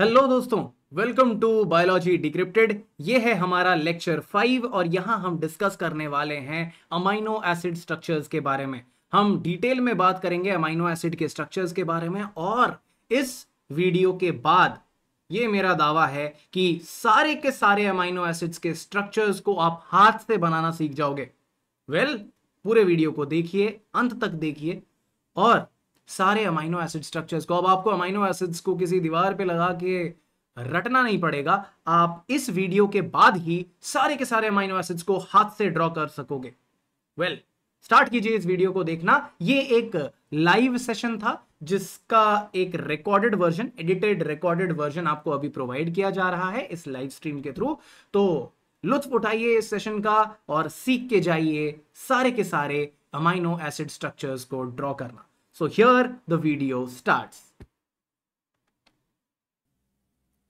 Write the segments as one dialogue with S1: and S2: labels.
S1: Hello दोस्तों welcome to biology decrypted ये है हमारा लेक्चर फाइव और यहाँ हम डिस्कस करने वाले हैं अमाइनो एसिड स्ट्रक्चर्स के बारे में हम डिटेल में बात करेंगे अमाइनो एसिड के स्ट्रक्चर्स के बारे में और इस वीडियो के बाद ये मेरा दावा है कि सारे के सारे अमाइनो एसिड्स के स्ट्रक्चर्स को आप हाथ से बनाना सीख जाओगे वेल well, पूरे वीडियो को देखिए अंत तक देखिए और सारे अमाइनो एसिड स्ट्रक्चर्स को अब आपको अमाइनो एसिड्स को किसी दीवार पे लगा के रटना नहीं पड़ेगा आप इस वीडियो के बाद ही सारे के सारे अमाइनो एसिड्स को हाथ से ड्रॉ कर सकोगे वेल स्टार्ट कीजिए इस वीडियो को देखना ये एक लाइव सेशन था जिसका एक recorded version edited recorded version आपको अभी प्रोवाइड किया जा रहा है इस लाइव स्ट्रीम के थ्रू तो लुत्फ उठाइए इस सेशन का और सीख के जाइए सारे के सारे अमाइनो एसिड स्ट्रक्चर्स को ड्रॉ करना So here the video starts.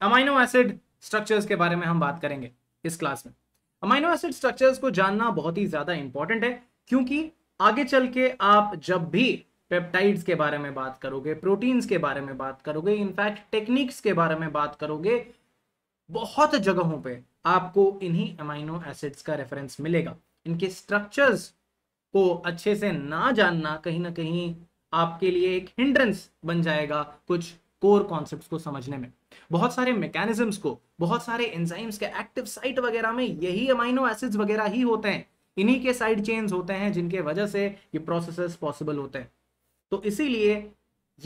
S1: Amino acid structures के बारे में हम बात करेंगे इस क्लास में अमाइनो एसिड स्ट्रक्चर्स को जानना बहुत ही ज्यादा इंपॉर्टेंट है क्योंकि आगे चल के आप जब भी पेप्टाइड्स के बारे में बात करोगे प्रोटीन्स के बारे में बात करोगे इनफैक्ट टेक्निक्स के बारे में बात करोगे बहुत जगहों पे आपको इन्हीं अमाइनो एसिड्स का रेफरेंस मिलेगा इनके स्ट्रक्चर्स को अच्छे से ना जानना कहीं ना कहीं आपके लिए एक हिंड्रेंस बन जाएगा कुछ कोर कॉन्सेप्ट्स को समझने में बहुत सारे मैकेनिज्म्स को बहुत सारे एंजाइम्स के एक्टिव साइट वगैरह में यही अमाइनो एसिड्स वगैरह ही होते हैं इन्हीं के साइड चेन्स होते हैं जिनके वजह से ये प्रोसेसेस पॉसिबल होते हैं तो इसीलिए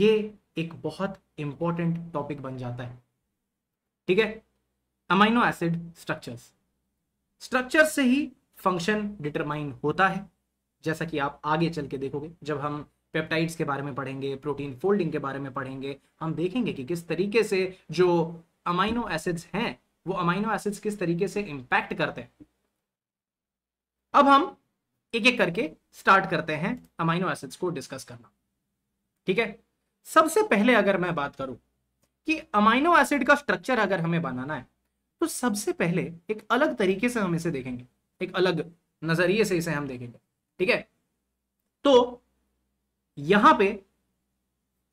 S1: ये एक बहुत इंपॉर्टेंट टॉपिक बन जाता है ठीक है अमाइनो एसिड स्ट्रक्चर्स स्ट्रक्चर से ही फंक्शन डिटरमाइन होता है जैसा कि आप आगे चल के देखोगे जब हम पेप्टाइड्स के बारे में पढ़ेंगे प्रोटीन फोल्डिंग के बारे में पढ़ेंगे हम देखेंगे कि किस तरीके से जो अमाइनो एसिड्स हैं वो अमाइनो एसिड्स किस तरीके से इंपैक्ट करते हैं अब हम एक एक करके स्टार्ट करते हैं अमाइनो एसिड्स को डिस्कस करना ठीक है सबसे पहले अगर मैं बात करूं कि अमाइनो एसिड का स्ट्रक्चर अगर हमें बनाना है तो सबसे पहले एक अलग तरीके से हम इसे देखेंगे एक अलग नजरिए से इसे हम देखेंगे ठीक है तो यहां पे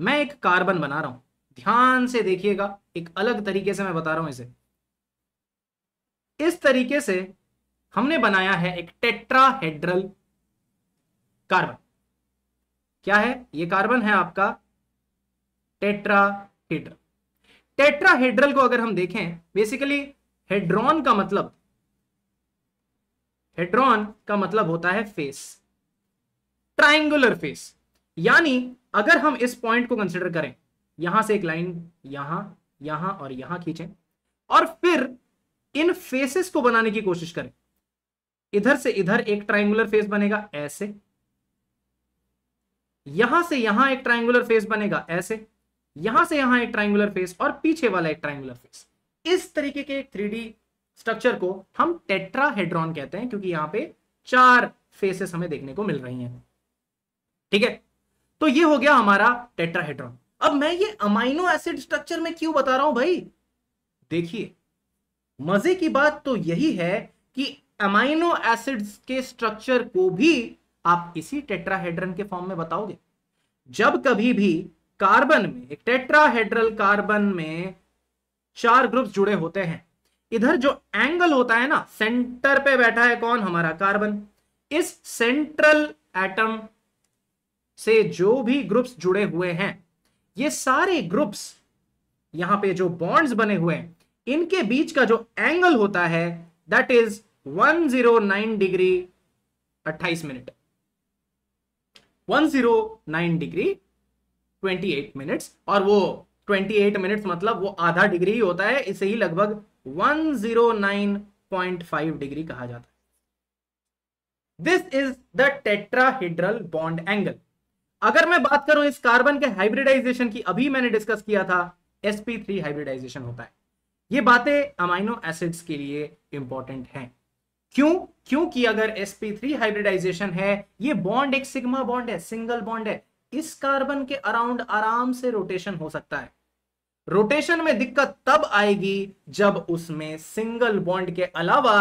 S1: मैं एक कार्बन बना रहा हूं ध्यान से देखिएगा एक अलग तरीके से मैं बता रहा हूं इसे इस तरीके से हमने बनाया है एक टेट्राहेड्रल कार्बन क्या है ये कार्बन है आपका टेट्राहेड्रल टेट्राहेड्रल को अगर हम देखें बेसिकली हेड्रॉन का मतलब हेड्रॉन का मतलब होता है फेस ट्राइंगुलर फेस यानी अगर हम इस पॉइंट को कंसिडर करें यहां से एक लाइन यहां यहां और यहां खींचें और फिर इन फेसेस को बनाने की कोशिश करें इधर से इधर एक ट्राइंगुलर फेस बनेगा ऐसे यहां से यहां एक ट्राइंगुलर फेस बनेगा ऐसे यहां से यहां एक ट्राइंगुलर फेस और पीछे वाला एक ट्राइंगुलर फेस इस तरीके के एक थ्री स्ट्रक्चर को हम टेट्राहेड्रॉन कहते हैं क्योंकि यहां पे चार फेसेस हमें देखने को मिल रही हैं ठीक है तो ये हो गया हमारा टेट्राहेड्रॉन अब मैं ये अमाइनो एसिड स्ट्रक्चर में क्यों बता रहा हूं भाई देखिए मजे की बात तो यही है कि अमाइनो एसिड्स के स्ट्रक्चर को भी आप इसी टेट्राहेड्रन के फॉर्म में बताओगे जब कभी भी कार्बन में एक टेट्राहेड्रल कार्बन में चार ग्रुप्स जुड़े होते हैं इधर जो एंगल होता है ना सेंटर पे बैठा है कौन हमारा कार्बन इस सेंट्रल एटम से जो भी ग्रुप्स जुड़े हुए हैं ये सारे ग्रुप्स यहां पे जो बॉन्ड्स बने हुए हैं इनके बीच का जो एंगल होता है that is 109 degree 28 minute 109 degree 28 minutes और वो 28 मिनट्स मतलब वो आधा डिग्री ही होता है इसे ही लगभग 109.5 डिग्री कहा जाता है this is the tetrahedral bond angle अगर मैं बात करूं इस कार्बन के हाइब्रिडाइजेशन की अभी मैंने डिस्कस किया था sp3 हाइब्रिडाइजेशन होता है ये बातें अमाइनो एसिड्स के लिए इंपॉर्टेंट हैं क्यों क्योंकि अगर sp3 हाइब्रिडाइजेशन है ये बॉन्ड एक सिग्मा बॉन्ड है सिंगल बॉन्ड है इस कार्बन के अराउंड आराम से रोटेशन हो सकता है रोटेशन में दिक्कत तब आएगी जब उसमें सिंगल बॉन्ड के अलावा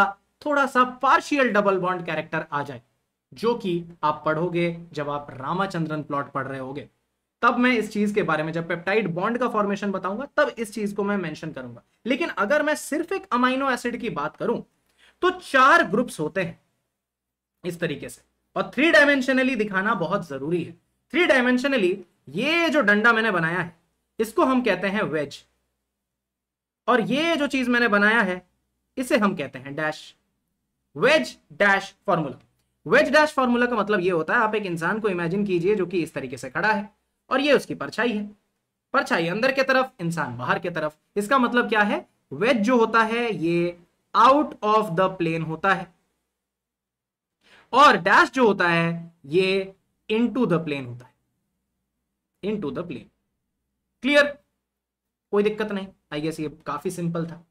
S1: थोड़ा सा पार्शियल डबल बॉन्ड कैरेक्टर आ जाए जो कि आप पढ़ोगे जब आप रामाचंद्रन प्लॉट पढ़ रहे होगे तब मैं इस चीज के बारे में जब पेप्टाइड बॉन्ड का फॉर्मेशन बताऊंगा तब इस चीज को मैं मेंशन करूंगा लेकिन अगर मैं सिर्फ एक अमाइनो एसिड की बात करूं तो चार ग्रुप्स होते हैं इस तरीके से और थ्री डायमेंशनली दिखाना बहुत जरूरी है थ्री डायमेंशनली ये जो डंडा मैंने बनाया है इसको हम कहते हैं वेज और ये जो चीज मैंने बनाया है इसे हम कहते हैं dash wedge dash formula wedge dash formula का मतलब ये होता है आप एक इंसान को इमेजिन कीजिए जो कि इस तरीके से खड़ा है और ये उसकी परछाई है परछाई अंदर की तरफ इंसान बाहर के तरफ इसका मतलब क्या है वेज जो होता है ये आउट ऑफ द प्लेन होता है और डैश जो होता है ये इनटू द प्लेन होता है इनटू द प्लेन क्लियर कोई दिक्कत नहीं आई गेस ये काफी सिंपल था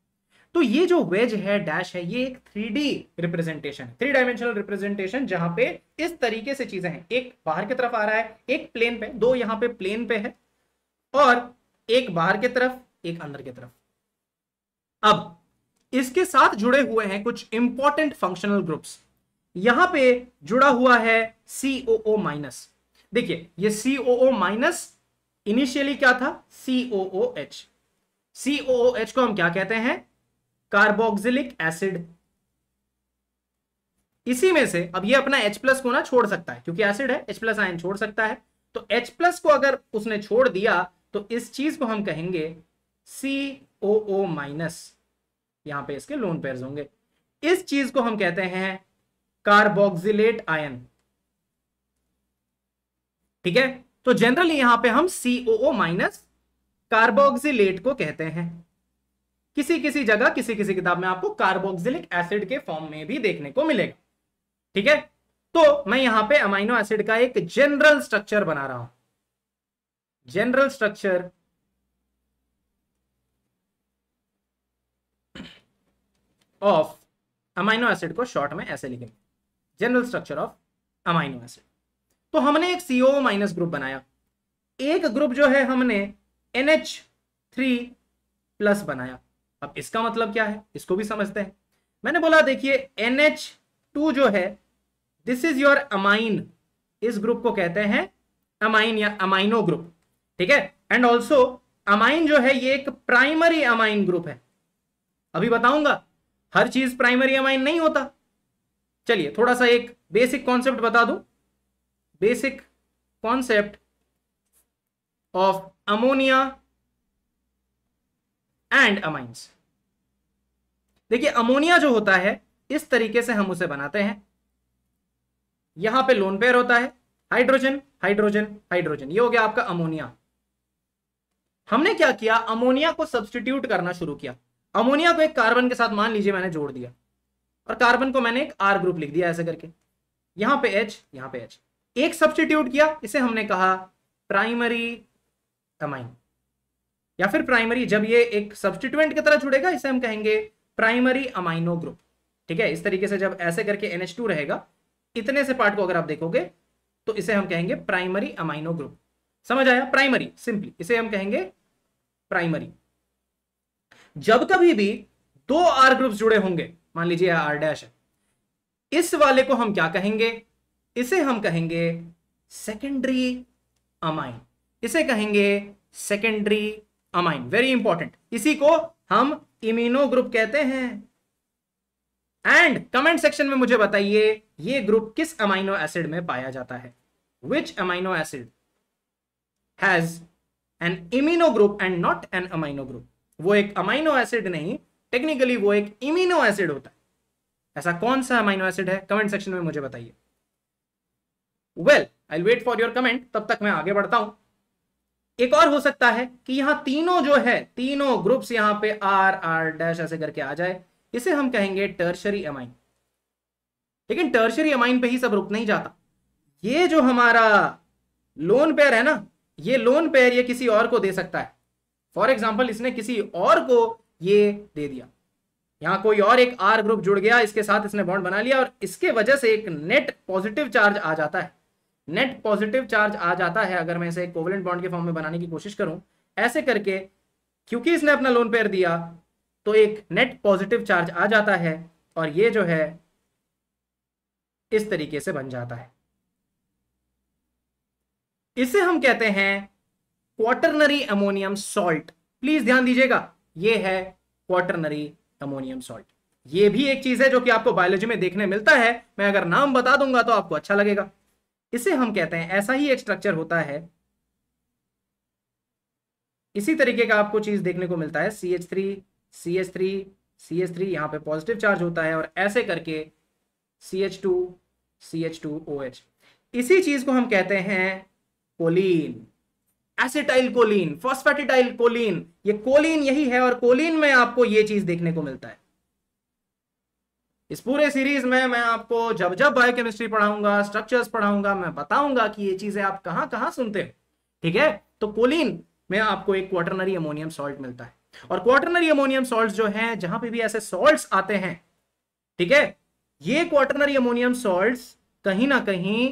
S1: तो ये जो वेज है डैश है ये एक three representation three dimensional representation जहां पे इस तरीके से चीजें हैं एक बाहर की तरफ आ रहा है एक प्लेन पे दो यहां पे प्लेन पे है और एक बाहर की तरफ एक अंदर की तरफ अब इसके साथ जुड़े हुए हैं कुछ इंपॉर्टेंट फंक्शनल ग्रुप्स यहां पे जुड़ा हुआ है सीओ माइनस देखिए ये सीओ माइनस इनिशियली क्या था सीओ एच सीओ एच को हम क्या कहते हैं कार्बोक्सिलिक एसिड इसी में से अब ये अपना H प्लस को ना छोड़ सकता है क्योंकि एसिड है H प्लस आयन छोड़ सकता है तो H प्लस को अगर उसने छोड़ दिया तो इस चीज को हम कहेंगे सी ओ ओ माइनस यहां पे इसके लोन पेयर होंगे इस चीज को हम कहते हैं कार्बोक्सिलेट आयन ठीक है तो जनरली यहां पे हम सीओ माइनस कार्बोक्सिलेट को कहते हैं किसी किसी जगह किसी किसी किताब में आपको कार्बोक्सिलिक एसिड के फॉर्म में भी देखने को मिलेगा ठीक है तो मैं यहां पे अमाइनो एसिड का एक जनरल स्ट्रक्चर बना रहा हूं general structure of amino acid को शॉर्ट में ऐसे लिखेंगे general structure of amino acid तो हमने एक सीओ माइनस ग्रुप बनाया एक ग्रुप जो है हमने एनएच थ्री प्लस बनाया अब इसका मतलब क्या है इसको भी समझते हैं मैंने बोला देखिए NH2 जो है दिस इज योर अमाइन इस ग्रुप को कहते हैं अमाइन या अमाइनो ग्रुप ठीक है एंड ऑल्सो अमाइन जो है ये एक प्राइमरी अमाइन ग्रुप है अभी बताऊंगा हर चीज प्राइमरी अमाइन नहीं होता चलिए थोड़ा सा एक बेसिक कॉन्सेप्ट बता दूं basic concept of ammonia and amines देखिए अमोनिया जो होता है इस तरीके से हम उसे बनाते हैं यहां पे लोन पेयर होता है हाइड्रोजन हाइड्रोजन हाइड्रोजन ये हो गया आपका अमोनिया हमने क्या किया अमोनिया को सब्सटीट्यूट करना शुरू किया अमोनिया को एक कार्बन के साथ मान लीजिए मैंने जोड़ दिया और कार्बन को मैंने एक आर ग्रुप लिख दिया ऐसे करके यहां पे एच यहां पे एच एक सब्सटीट्यूट किया इसे हमने कहा प्राइमरी अमाइन या फिर प्राइमरी जब ये एक सब्सटीट्यूएंट की तरह जुड़ेगा इसे हम कहेंगे प्राइमरी अमाइनो ग्रुप ठीक है इस तरीके से जब ऐसे करके टू रहेगा इतने से पार्ट को अगर आप देखोगे तो इसे हम कहेंगे प्राइमरी अमाइनो ग्रुप समझ आया प्राइमरी सिंपली इसे हम कहेंगे प्राइमरी जब कभी भी दो आर ग्रुप्स जुड़े होंगे मान लीजिए आर डैश है इस वाले को हम क्या कहेंगे इसे हम कहेंगे सेकेंडरी अमाइन इसे कहेंगे सेकेंडरी अमाइन वेरी इंपॉर्टेंट इसी को हम इमिनो ग्रुप कहते हैं एंड कमेंट सेक्शन में मुझे बताइए ये ग्रुप किस अमाइनो एसिड में पाया जाता है which amino acid has an imino group and not an amino group वो एक अमाइनो एसिड नहीं टेक्निकली वो एक इमिनो एसिड होता है ऐसा कौन सा अमाइनो एसिड है कमेंट सेक्शन में मुझे बताइए well I wait for your comment तब तक मैं आगे बढ़ता हूं एक और हो सकता है कि यहां तीनों जो है तीनों ग्रुप्स यहां पे आर आर डैश ऐसे करके आ जाए इसे हम कहेंगे टर्शरी अमाइन लेकिन टर्शरी अमाइन पे ही सब रुक नहीं जाता ये जो हमारा लोन पेयर है ना ये लोन पेयर ये किसी और को दे सकता है फॉर एग्जाम्पल इसने किसी और को ये दे दिया यहां कोई और एक आर ग्रुप जुड़ गया इसके साथ इसने बॉन्ड बना लिया और इसके वजह से एक नेट पॉजिटिव चार्ज आ जाता है नेट पॉजिटिव चार्ज आ जाता है अगर मैं इसे कोवलेंट बॉन्ड के फॉर्म में बनाने की कोशिश करूं ऐसे करके क्योंकि इसने अपना लोन पेयर दिया तो एक नेट पॉजिटिव चार्ज आ जाता है और ये जो है इस तरीके से बन जाता है इसे हम कहते हैं क्वार्टरनरी अमोनियम सॉल्ट प्लीज ध्यान दीजिएगा ये है क्वार्टरनरी अमोनियम सॉल्ट ये भी एक चीज है जो कि आपको बायोलॉजी में देखने मिलता है मैं अगर नाम बता दूंगा तो आपको अच्छा लगेगा इसे हम कहते हैं ऐसा ही एक स्ट्रक्चर होता है इसी तरीके का आपको चीज देखने को मिलता है C H three C H three C H three यहां पर पॉजिटिव चार्ज होता है और ऐसे करके C H two C H two O H इसी चीज को हम कहते हैं choline acetyl choline phosphatidyl choline ये कोलीन यही है और कोलीन में आपको ये चीज देखने को मिलता है इस पूरे सीरीज में मैं आपको जब जब बायोकेमिस्ट्री पढ़ाऊंगा स्ट्रक्चर्स पढ़ाऊंगा मैं बताऊंगा कि ये चीजें आप कहां कहां सुनते हो ठीक है तो कोलिन में आपको एक क्वार्टरनरी अमोनियम सॉल्ट मिलता है और क्वार्टरनरी अमोनियम सॉल्ट जो है जहां पर भी ऐसे सॉल्ट आते हैं ठीक है ये क्वार्टरनरी अमोनियम सॉल्ट कहीं ना कहीं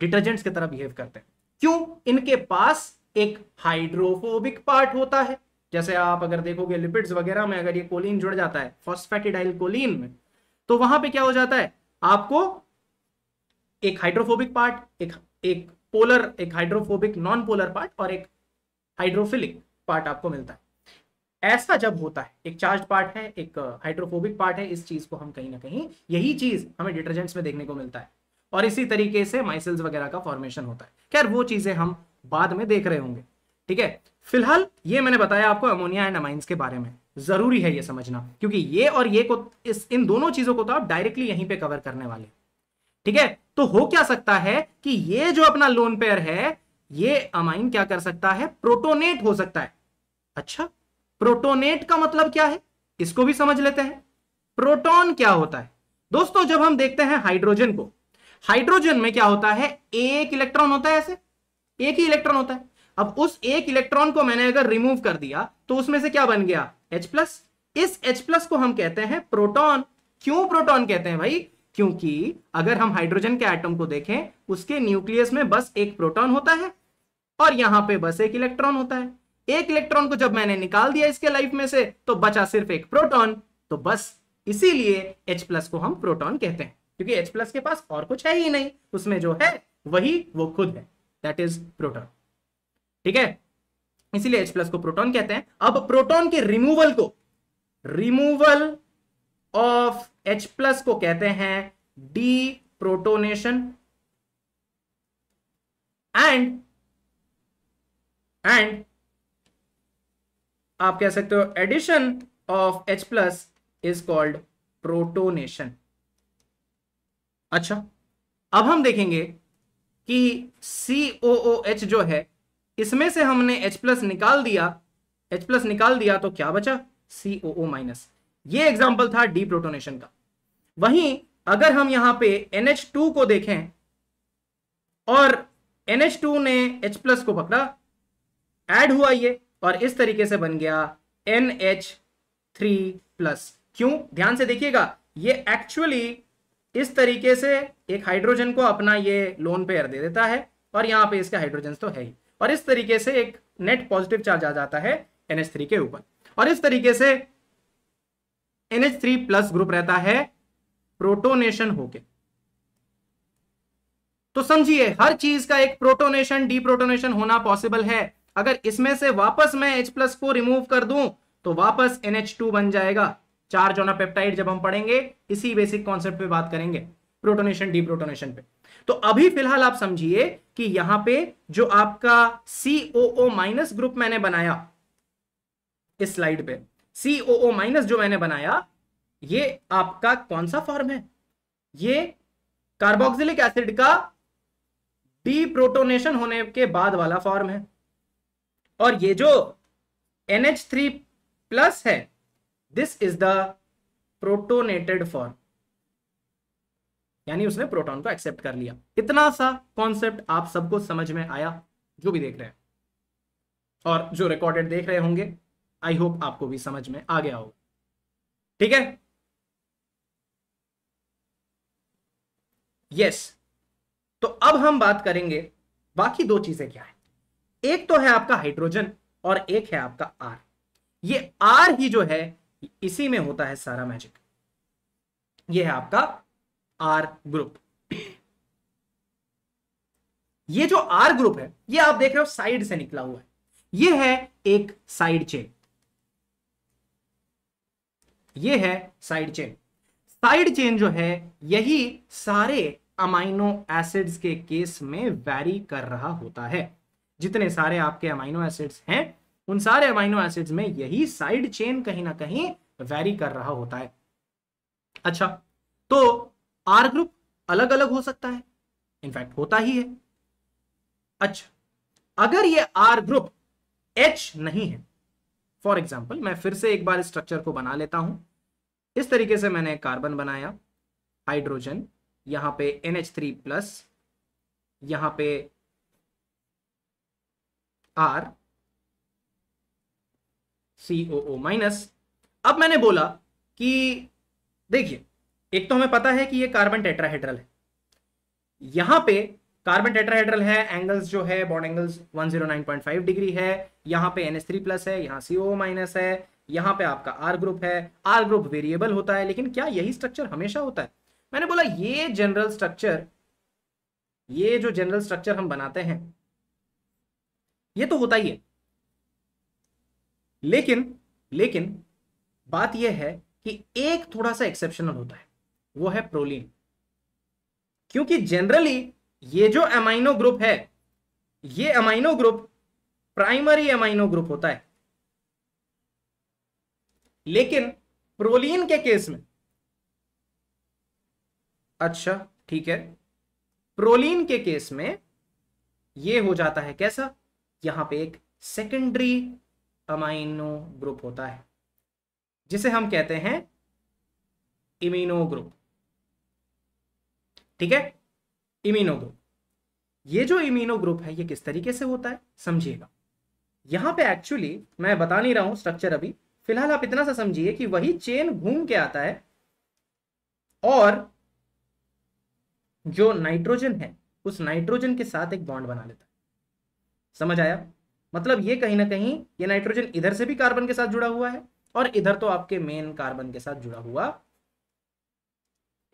S1: डिटर्जेंट्स की तरह बिहेव करते हैं क्यों इनके पास एक हाइड्रोफोबिक पार्ट होता है जैसे आप अगर देखोगे लिपिड्स वगैरह में अगर ये कोलिन जुड़ जाता है फॉस्फेटिडाइल कोलिन में तो वहां पे क्या हो जाता है आपको एक हाइड्रोफोबिक पार्ट एक एक पोलर एक हाइड्रोफोबिक नॉन पोलर पार्ट और एक हाइड्रोफिलिक पार्ट आपको मिलता है ऐसा जब होता है एक चार्ज पार्ट है एक हाइड्रोफोबिक uh, पार्ट है इस चीज को हम कहीं ना कहीं यही चीज हमें डिटर्जेंट्स में देखने को मिलता है और इसी तरीके से माइसिल्स वगैरह का फॉर्मेशन होता है खैर वो चीजें हम बाद में देख रहे होंगे ठीक है फिलहाल ये मैंने बताया आपको अमोनिया एंड अमाइंस के बारे में जरूरी है ये समझना क्योंकि ये और ये को इस इन दोनों चीजों को तो आप डायरेक्टली यहीं पे कवर करने वाले ठीक है तो हो क्या सकता है कि ये जो अपना लोन पेयर है ये अमाइन क्या कर सकता है प्रोटोनेट हो सकता है अच्छा प्रोटोनेट का मतलब क्या है इसको भी समझ लेते हैं प्रोटोन क्या होता है दोस्तों जब हम देखते हैं हाइड्रोजन को हाइड्रोजन में क्या होता है एक इलेक्ट्रॉन होता है ऐसे एक ही इलेक्ट्रॉन होता है अब उस एक इलेक्ट्रॉन को मैंने अगर रिमूव कर दिया तो उसमें से क्या बन गया एच प्लस इस एच प्लस को हम कहते हैं प्रोटॉन क्यों प्रोटॉन कहते हैं भाई क्योंकि अगर हम हाइड्रोजन के एटम को देखें उसके न्यूक्लियस में बस एक प्रोटॉन होता है और यहां पे बस एक इलेक्ट्रॉन होता है एक इलेक्ट्रॉन को जब मैंने निकाल दिया इसके लाइफ में से तो बचा सिर्फ एक प्रोटॉन तो बस इसीलिए H प्लस को हम प्रोटॉन कहते हैं क्योंकि H प्लस के पास और कुछ है ही नहीं उसमें जो है वही वो खुद है दैट इज प्रोटॉन ठीक है इसीलिए H प्लस को प्रोटॉन कहते हैं अब प्रोटॉन के रिमूवल को रिमूवल ऑफ H प्लस को कहते हैं डी प्रोटोनेशन एंड एंड आप कह सकते हो addition of H plus is called protonation अच्छा अब हम देखेंगे कि COOH जो है इसमें से हमने H प्लस निकाल दिया H प्लस निकाल दिया तो क्या बचा सी ओ ओ माइनस ये एग्जाम्पल था डी प्रोटोनेशन का वहीं अगर हम यहां पे NH2 को देखें और NH2 ने H प्लस को पकड़ा ऐड हुआ ये और इस तरीके से बन गया NH3 प्लस क्यों ध्यान से देखिएगा ये एक्चुअली इस तरीके से एक हाइड्रोजन को अपना ये लोन पेयर दे देता है और यहां पे इसका हाइड्रोजन तो है ही और इस तरीके से एक नेट पॉजिटिव चार्ज आ जाता है एनएच थ्री के ऊपर और इस तरीके से एनएच थ्री प्लस ग्रुप रहता है प्रोटोनेशन होके तो समझिए हर चीज का एक प्रोटोनेशन डी प्रोटोनेशन होना पॉसिबल है अगर इसमें से वापस मैं H प्लस को रिमूव कर दूं तो वापस NH2 बन जाएगा चार्ज ऑन पेप्टाइड जब हम पढ़ेंगे इसी बेसिक कॉन्सेप्ट पे बात करेंगे प्रोटोनेशन डी प्रोटोनेशन पे तो अभी फिलहाल आप समझिए कि यहां पे जो आपका सीओओ माइनस ग्रुप मैंने बनाया इस स्लाइड पे सीओओ माइनस जो मैंने बनाया ये आपका कौन सा फॉर्म है ये कार्बोक्सिलिक एसिड का डी प्रोटोनेशन होने के बाद वाला फॉर्म है और ये जो NH3 प्लस है this is the protonated form यानी उसने प्रोटॉन को एक्सेप्ट कर लिया इतना सा कॉन्सेप्ट आप सबको समझ में आया जो भी देख रहे हैं और जो रिकॉर्डेड देख रहे होंगे आई होप आपको भी समझ में आ गया होगा ठीक है यस तो अब हम बात करेंगे बाकी दो चीजें क्या है एक तो है आपका हाइड्रोजन और एक है आपका आर ये आर ही जो है इसी में होता है सारा मैजिक ये है आपका आर ग्रुप ये जो आर ग्रुप है ये आप देख रहे हो साइड से निकला हुआ है ये है एक साइड चेन ये है साइड चेन साइड चेन जो है यही सारे अमाइनो एसिड्स के केस में वैरी कर रहा होता है जितने सारे आपके अमाइनो एसिड्स हैं उन सारे अमाइनो एसिड्स में यही साइड चेन कहीं ना कहीं वैरी कर रहा होता है अच्छा तो आर ग्रुप अलग अलग हो सकता है इनफैक्ट होता ही है अच्छा अगर ये आर ग्रुप एच नहीं है फॉर एग्जाम्पल मैं फिर से एक बार स्ट्रक्चर को बना लेता हूं इस तरीके से मैंने कार्बन बनाया हाइड्रोजन यहां पे थ्री प्लस यहां पे आर COO माइनस अब मैंने बोला कि देखिए एक तो हमें पता है कि ये कार्बन टेट्राहेड्रल है यहां पे कार्बन टेट्राहेड्रल है एंगल्स जो है बॉन्ड एंगल्स 109.5 डिग्री है यहाँ पे थ्री प्लस है यहां सीओ माइनस है यहां पे आपका आर ग्रुप है आर ग्रुप वेरिएबल होता है लेकिन क्या यही स्ट्रक्चर हमेशा होता है मैंने बोला ये जनरल स्ट्रक्चर ये जो जनरल स्ट्रक्चर हम बनाते हैं ये तो होता ही है लेकिन लेकिन बात यह है कि एक थोड़ा सा एक्सेप्शनल होता है वो है प्रोलीन क्योंकि जनरली ये जो अमाइनो ग्रुप है ये amino group primary amino group होता है लेकिन प्रोलीन के केस में अच्छा ठीक है प्रोलीन के केस में ये हो जाता है कैसा यहां पे एक सेकेंडरी अमाइनो ग्रुप होता है जिसे हम कहते हैं इमिनो ग्रुप ठीक है इमीनो ग्रुप ये जो इमिनो ग्रुप है ये किस तरीके से होता है समझिएगा यहां पे एक्चुअली मैं बता नहीं रहा हूं स्ट्रक्चर अभी फिलहाल आप इतना सा समझिए कि वही चेन घूम के आता है और जो नाइट्रोजन है उस नाइट्रोजन के साथ एक बॉन्ड बना लेता है समझ आया मतलब ये कहीं ना कहीं ये नाइट्रोजन इधर से भी कार्बन के साथ जुड़ा हुआ है और इधर तो आपके मेन कार्बन के साथ जुड़ा हुआ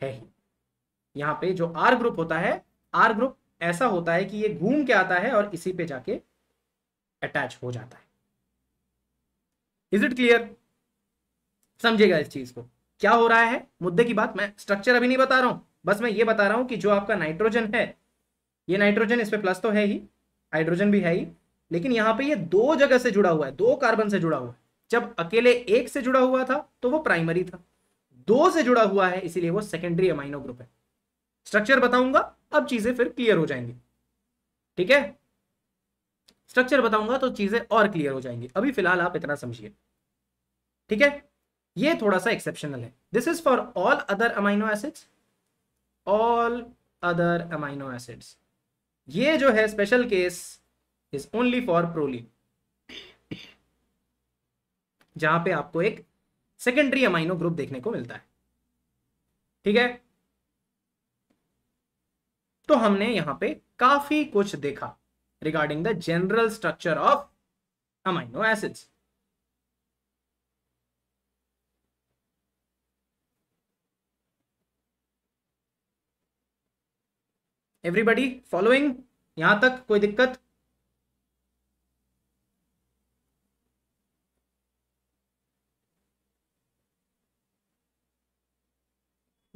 S1: है ही यहाँ पे जो आर ग्रुप होता है आर ग्रुप ऐसा होता है कि ये घूम के आता है और इसी पे जाके अटैच हो जाता है इज इट क्लियर समझेगा इस चीज को क्या हो रहा है मुद्दे की बात मैं स्ट्रक्चर अभी नहीं बता रहा हूं बस मैं ये बता रहा हूं कि जो आपका नाइट्रोजन है ये नाइट्रोजन इस पर प्लस तो है ही हाइड्रोजन भी है ही लेकिन यहां पे ये दो जगह से जुड़ा हुआ है दो कार्बन से जुड़ा हुआ है जब अकेले एक से जुड़ा हुआ था तो वो प्राइमरी था दो से जुड़ा हुआ है इसीलिए वो सेकेंडरी अमाइनो ग्रुप है स्ट्रक्चर बताऊंगा अब चीजें फिर क्लियर हो जाएंगी ठीक है स्ट्रक्चर बताऊंगा तो चीजें और क्लियर हो जाएंगी अभी फिलहाल आप इतना समझिए ठीक है ये थोड़ा सा एक्सेप्शनल है this is for all other amino acids all other amino acids ये जो है special case is only for proline जहां पे आपको एक सेकेंडरी अमाइनो ग्रुप देखने को मिलता है ठीक है तो हमने यहां पे काफी कुछ देखा regarding the general structure of amino acids everybody following यहां तक कोई दिक्कत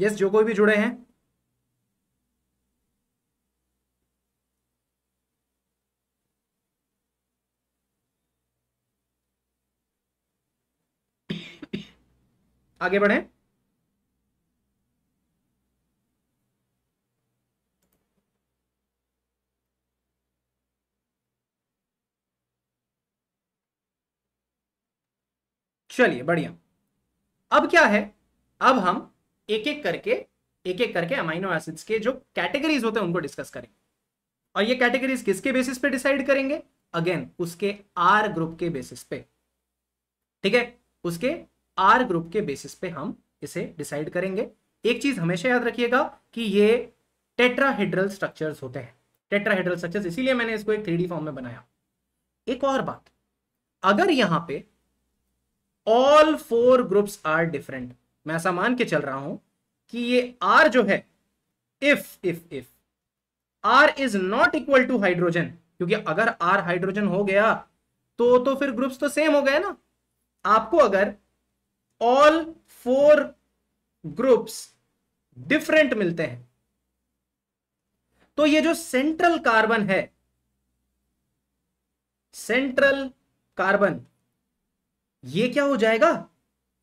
S1: यस yes, जो कोई भी जुड़े हैं आगे बढ़े चलिए बढ़िया अब क्या है अब हम एक एक करके एक एक करके अमाइनो एसिड्स के जो कैटेगरीज होते हैं उनको डिस्कस करेंगे और ये कैटेगरीज किसके बेसिस पे डिसाइड करेंगे अगेन उसके आर ग्रुप के बेसिस पे ठीक है उसके आर ग्रुप के बेसिस पे हम इसे डिसाइड करेंगे एक चीज हमेशा याद रखिएगा कि ये टेट्राहेड्रल स्ट्रक्चर्स होते हैं टेट्राहेड्रल स्ट्रक्चर्स इसीलिए मैंने इसको एक थ्री फॉर्म में बनाया एक और बात अगर यहां पे all four groups are different मैं ऐसा मान के चल रहा हूं कि ये आर जो है if if if R is not equal to hydrogen क्योंकि अगर आर हाइड्रोजन हो गया तो तो फिर ग्रुप्स तो सेम हो गए ना आपको अगर ऑल फोर ग्रुप्स डिफरेंट मिलते हैं तो ये जो सेंट्रल कार्बन है सेंट्रल कार्बन ये क्या हो जाएगा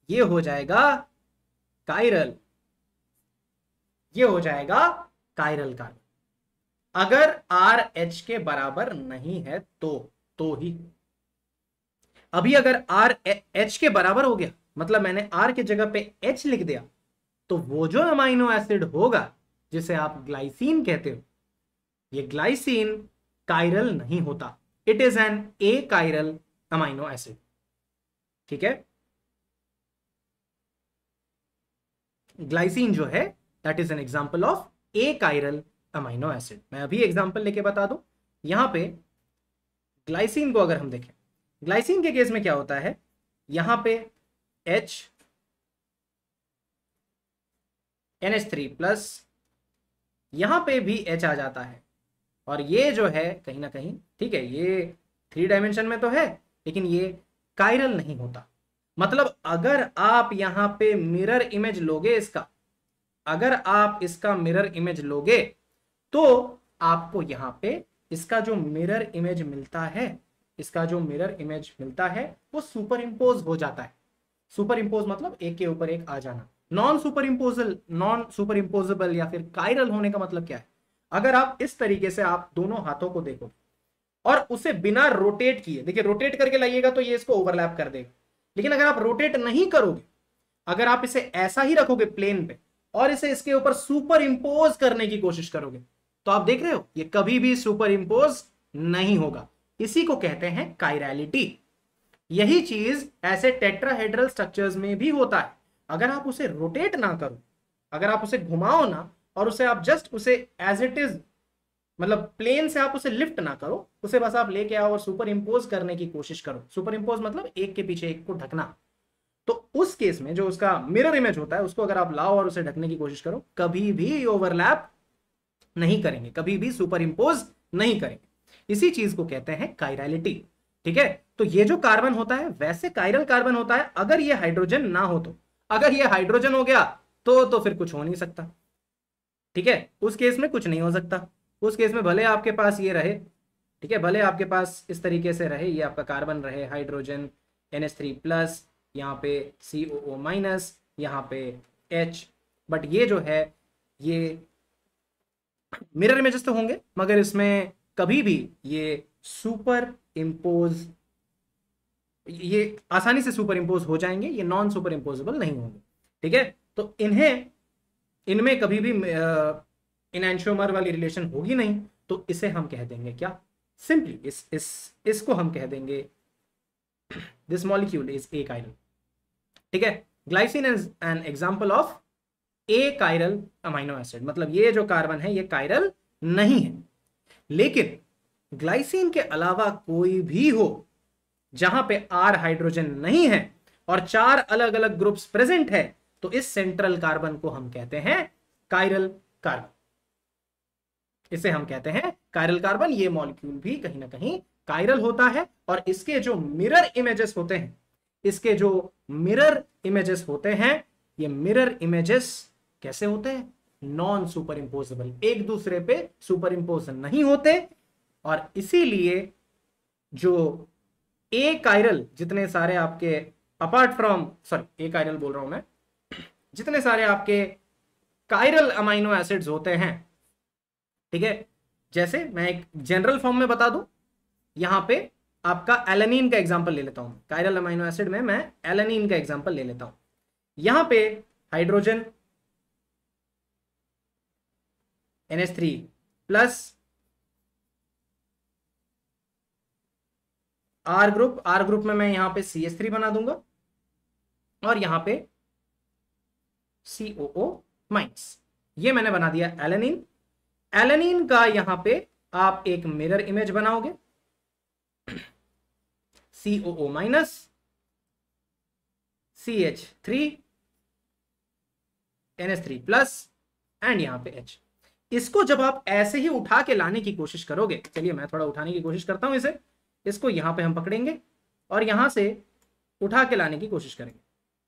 S1: ये हो जाएगा कायरल ये हो जाएगा कायरल कार्बन अगर आर एच के बराबर नहीं है तो तो ही अभी अगर आर एच के बराबर हो गया मतलब मैंने आर के जगह पे एच लिख दिया तो वो जो अमाइनो एसिड होगा जिसे आप ग्लाइसिन कहते हो ये ग्लाइसिन काइरल नहीं होता it is an achiral amino acid ठीक है ग्लाइसिन जो है that is an example of achiral amino acid मैं अभी एग्जाम्पल लेके बता दू यहां पे ग्लाइसिन को अगर हम देखें ग्लाइसिन के केस में क्या होता है यहां पे H N H three plus यहां पे भी एच आ जाता है और ये जो है कहीं ना कहीं ठीक है ये थ्री डायमेंशन में तो है लेकिन ये कायरल नहीं होता मतलब अगर आप यहां पे मिरर इमेज लोगे इसका अगर आप इसका मिरर इमेज लोगे तो आपको यहां पे इसका जो मिरर इमेज मिलता है इसका जो मिरर इमेज मिलता है वो सुपर इम्पोज हो जाता है सुपर इम्पोज मतलब एक के ऊपर एक आ जाना non superimposable non superimposable या फिर कायरल होने का मतलब क्या है अगर आप इस तरीके से आप दोनों हाथों को देखो और उसे बिना रोटेट किए देखिए रोटेट करके लाइएगा तो ये इसको ओवरलैप कर देगा लेकिन अगर आप रोटेट नहीं करोगे अगर आप इसे ऐसा ही रखोगे प्लेन पे और इसे इसके ऊपर सुपर इम्पोज करने की कोशिश करोगे तो आप देख रहे हो ये कभी भी सुपर इम्पोज नहीं होगा इसी को कहते हैं कायरलिटी यही चीज ऐसे टेट्राहेड्रल स्ट्रक्चर्स में भी होता है अगर आप उसे रोटेट ना करो अगर आप उसे घुमाओ ना और उसे आप जस्ट उसे एज इट इज मतलब प्लेन से आप उसे लिफ्ट ना करो उसे बस आप लेके आओ और सुपर इम्पोज करने की कोशिश करो सुपर इम्पोज मतलब एक के पीछे एक को ढकना तो उस केस में जो उसका मिरर इमेज होता है उसको अगर आप लाओ और उसे ढकने की कोशिश करो कभी भी ओवरलैप नहीं करेंगे कभी भी सुपर इम्पोज नहीं करेंगे इसी चीज को कहते हैं काइरालिटी ठीक है तो ये जो कार्बन होता है वैसे कायरल कार्बन होता है अगर ये हाइड्रोजन ना हो तो अगर ये हाइड्रोजन हो गया तो तो फिर कुछ हो नहीं सकता ठीक है उस केस में कुछ नहीं हो सकता उस केस में भले आपके पास ये रहे ठीक है भले आपके पास इस तरीके से रहे ये आपका कार्बन रहे hydrogen N S three plus यहाँ पे सी ओ ओ माइनस यहाँ पे एच बट ये जो है ये मिरर इमेजेस तो होंगे मगर इसमें कभी भी ये सुपर इम्पोज ये आसानी से सुपर इम्पोज हो जाएंगे ये नॉन सुपर इम्पोजेबल नहीं होंगे ठीक है तो इन्हें इनमें कभी भी एंशोमर वाली रिलेशन होगी नहीं तो इसे हम कह देंगे क्या सिंपली इस इस इसको हम कह देंगे this molecule is achiral ठीक है glycine is an example of achiral amino acid मतलब ये जो कार्बन है ये कायरल नहीं है लेकिन ग्लाइसिन के अलावा कोई भी हो जहां पे आर हाइड्रोजन नहीं है और चार अलग अलग ग्रुप्स प्रेजेंट है तो इस सेंट्रल कार्बन को हम कहते हैं कायरल कार्बन इसे हम कहते हैं कायरल कार्बन ये मॉलिक्यूल भी कहीं ना कहीं कायरल होता है और इसके जो मिरर इमेजेस होते हैं इसके जो मिरर इमेजेस होते हैं ये मिरर इमेजेस कैसे होते हैं नॉन सुपर इम्पोजेबल एक दूसरे पे सुपर इंपोज नहीं होते और इसीलिए जो ए कायरल जितने सारे आपके apart from sorry achiral बोल रहा हूं मैं जितने सारे आपके कायरल अमाइनो एसिड्स होते हैं ठीक है जैसे मैं एक जनरल फॉर्म में बता दू यहां पे आपका एलेनिन का एग्जांपल ले लेता हूं कायरल अमाइनो एसिड में मैं एलेनिन का एग्जांपल ले लेता हूं यहां पे hydrogen NS plus R group R group में मैं यहां पे सी एस थ्री बना दूंगा और यहां पे सी ओ ओ माइनस ये मैंने बना दिया एलेनिन एलेनिन का यहां पे आप एक मिरर इमेज बनाओगे C O O minus C H three N S three plus and यहां पे एच इसको जब आप ऐसे ही उठा के लाने की कोशिश करोगे चलिए मैं थोड़ा उठाने की कोशिश करता हूं इसे इसको यहाँ पे हम पकड़ेंगे और यहाँ से उठा के लाने की कोशिश करेंगे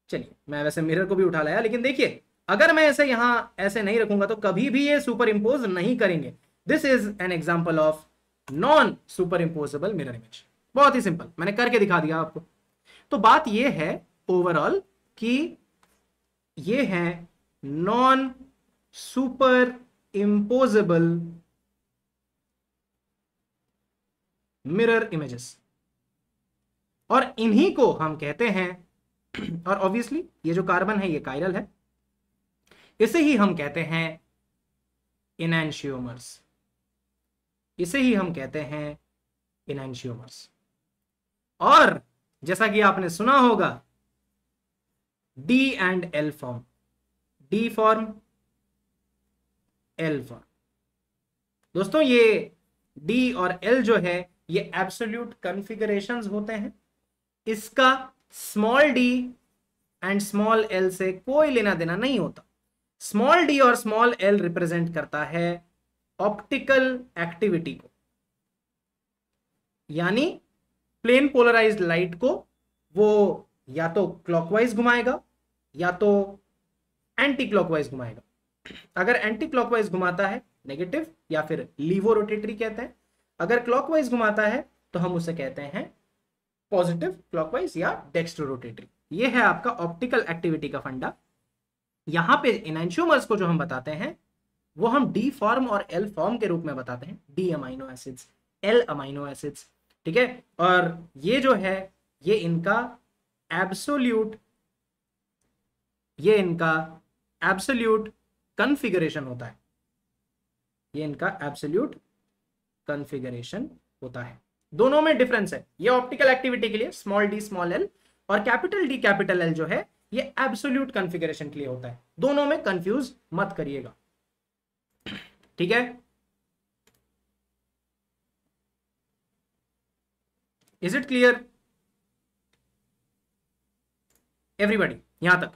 S1: चलिए मैं वैसे मिरर को भी उठा लाया लेकिन देखिए अगर मैं ऐसे यहाँ ऐसे नहीं रखूंगा तो कभी भी ये सुपर इम्पोज नहीं करेंगे this is an example of non superimposable mirror image बहुत ही सिंपल मैंने करके दिखा दिया आपको तो बात यह है ओवरऑल कि ये है non superimposable mirror images और इन्हीं को हम कहते हैं और ऑब्वियसली ये जो कार्बन है ये कायरल है इसे ही हम कहते हैं इनैंशियोमर्स इसे ही हम कहते हैं इनैंशियोमर्स और जैसा कि आपने सुना होगा D and L form D form L form दोस्तों ये डी और एल जो है ये एब्सोल्यूट कन्फिगरेशन होते हैं इसका small D and small L से कोई लेना देना नहीं होता स्मॉल डी और स्मॉल एल रिप्रेजेंट करता है ऑप्टिकल एक्टिविटी को यानी प्लेन पोलराइज्ड लाइट को वो या तो क्लॉकवाइज घुमाएगा या तो एंटी क्लॉकवाइज घुमाएगा अगर एंटी क्लॉकवाइज घुमाता है नेगेटिव या फिर लीवो रोटेटरी कहते हैं अगर क्लॉकवाइज घुमाता है तो हम उसे कहते हैं पॉजिटिव क्लॉकवाइज या डेक्स्ट्रो रोटेटरी ये है आपका ऑप्टिकल एक्टिविटी का फंडा यहां पे इनशोमर्स को जो हम बताते हैं वो हम डी फॉर्म और एल फॉर्म के रूप में बताते हैं D amino acids L amino acids ठीक है और ये जो है ये इनका एब्सोल्यूट ये इनका एब्सोल्यूट कन्फिगरेशन होता है ये इनका एब्सोल्यूट कन्फिगरेशन होता है दोनों में डिफरेंस है ये ऑप्टिकल एक्टिविटी के लिए स्मॉल डी स्मॉल एल और कैपिटल डी कैपिटल एल जो है ये एब्सोल्यूट कन्फिगरेशन के लिए होता है दोनों में कंफ्यूज मत करिएगा ठीक है इज इट क्लियर एवरीबडी यहां तक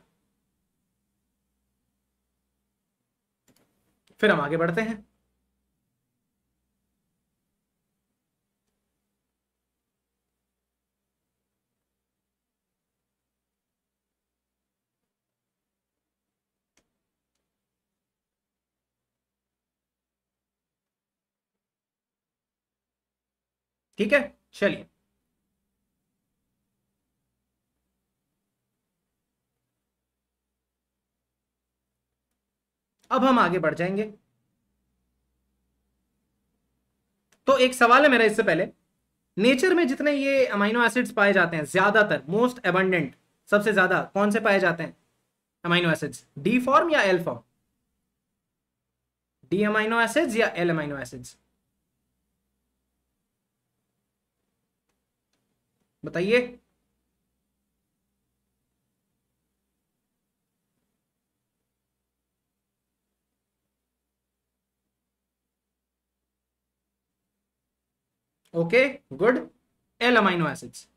S1: फिर हम आगे बढ़ते हैं ठीक है चलिए अब हम आगे बढ़ जाएंगे तो एक सवाल है मेरा इससे पहले नेचर में जितने ये अमाइनो एसिड्स पाए जाते हैं ज्यादातर मोस्ट एबंडेंट सबसे ज्यादा कौन से पाए जाते हैं अमाइनो एसिड्स डी फॉर्म या L form D amino acids या एल अमाइनो एसिड्स बताइए okay good L amino acids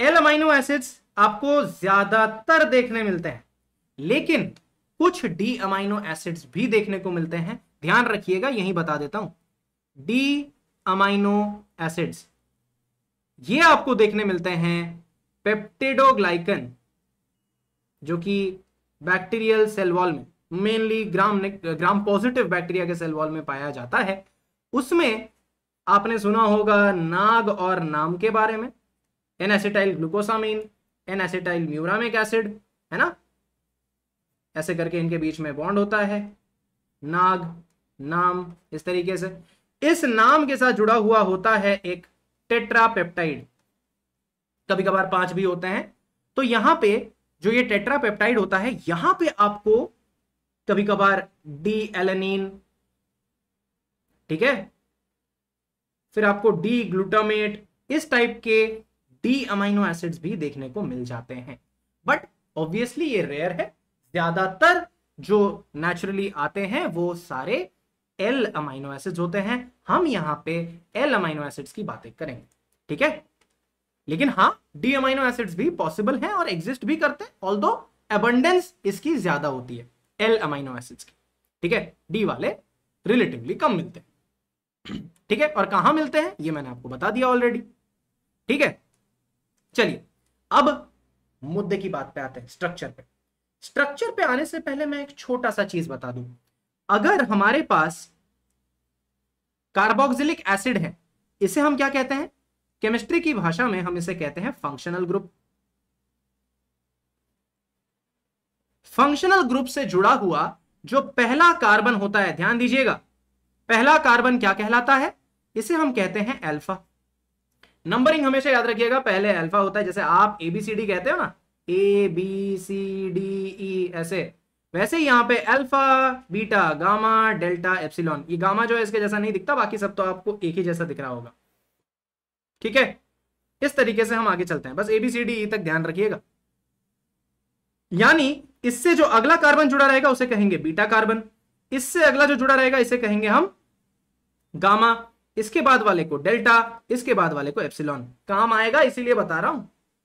S1: L amino acids आपको ज्यादातर देखने मिलते हैं लेकिन कुछ डी अमाइनो एसिड्स भी देखने को मिलते हैं ध्यान रखिएगा यही बता देता हूं डी अमाइनो एसिड्स ये आपको देखने मिलते हैं पेप्टेडोग्लाइकन जो कि बैक्टीरियल सेलवॉल में mainly gram gram positive bacteria के सेलवॉल में पाया जाता है उसमें आपने सुना होगा नाग और नाम के बारे में n acetyl glucosamine acetyl muramic acid है ना ऐसे करके इनके बीच में बॉन्ड होता है नाग नाम इस तरीके से इस नाम के साथ जुड़ा हुआ होता है एक टेट्रापेप्टाइड कभी कभार पांच भी होते हैं तो यहां पे जो ये टेट्रापेप्टाइड होता है यहां पे आपको कभी कभार डी एलेनिन ठीक है फिर आपको डी ग्लूटामेट इस टाइप के डी अमाइनो एसिड्स भी देखने को मिल जाते हैं बट ऑब्वियसली ये रेयर है ज्यादातर जो नेचुरली आते हैं वो सारे एल अमाइनो एसिड्स होते हैं हम यहाँ पे एल अमाइनो एसिड्स की बातें करेंगे ठीक है लेकिन हाँ डी अमाइनो एसिड्स भी पॉसिबल हैं और एग्जिस्ट भी करते हैं ऑल दो एबंडेंस इसकी ज्यादा होती है एल अमाइनो एसिड्स की ठीक है डी वाले रिलेटिवली कम मिलते हैं ठीक है और कहा मिलते हैं ये मैंने आपको बता दिया ऑलरेडी ठीक है चलिए अब मुद्दे की बात पे आते हैं स्ट्रक्चर पे स्ट्रक्चर पे आने से पहले मैं एक छोटा सा चीज बता दूं अगर हमारे पास कार्बोक्सिलिक एसिड है इसे हम क्या कहते हैं केमिस्ट्री की भाषा में हम इसे कहते हैं फंक्शनल ग्रुप फंक्शनल ग्रुप से जुड़ा हुआ जो पहला कार्बन होता है ध्यान दीजिएगा पहला कार्बन क्या कहलाता है इसे हम कहते हैं अल्फा नंबरिंग हमेशा याद रखिएगा पहले अल्फा होता है जैसे आप एबीसीडी कहते हो ना A B C D E ऐसे वैसे यहाँ पे alpha beta gamma delta epsilon ये गामा जो है इसके जैसा नहीं दिखता बाकी सब तो आपको एक ही जैसा दिख रहा होगा ठीक है इस तरीके से हम आगे चलते हैं बस एबीसीडी e तक ध्यान रखिएगा यानी इससे जो अगला कार्बन जुड़ा रहेगा उसे कहेंगे बीटा कार्बन इससे अगला जो जुड़ा रहेगा इसे कहेंगे हम गामा इसके बाद वाले को डेल्टा इसके बाद वाले को एप्सिलॉन काम आएगा इसीलिए बता रहा हूं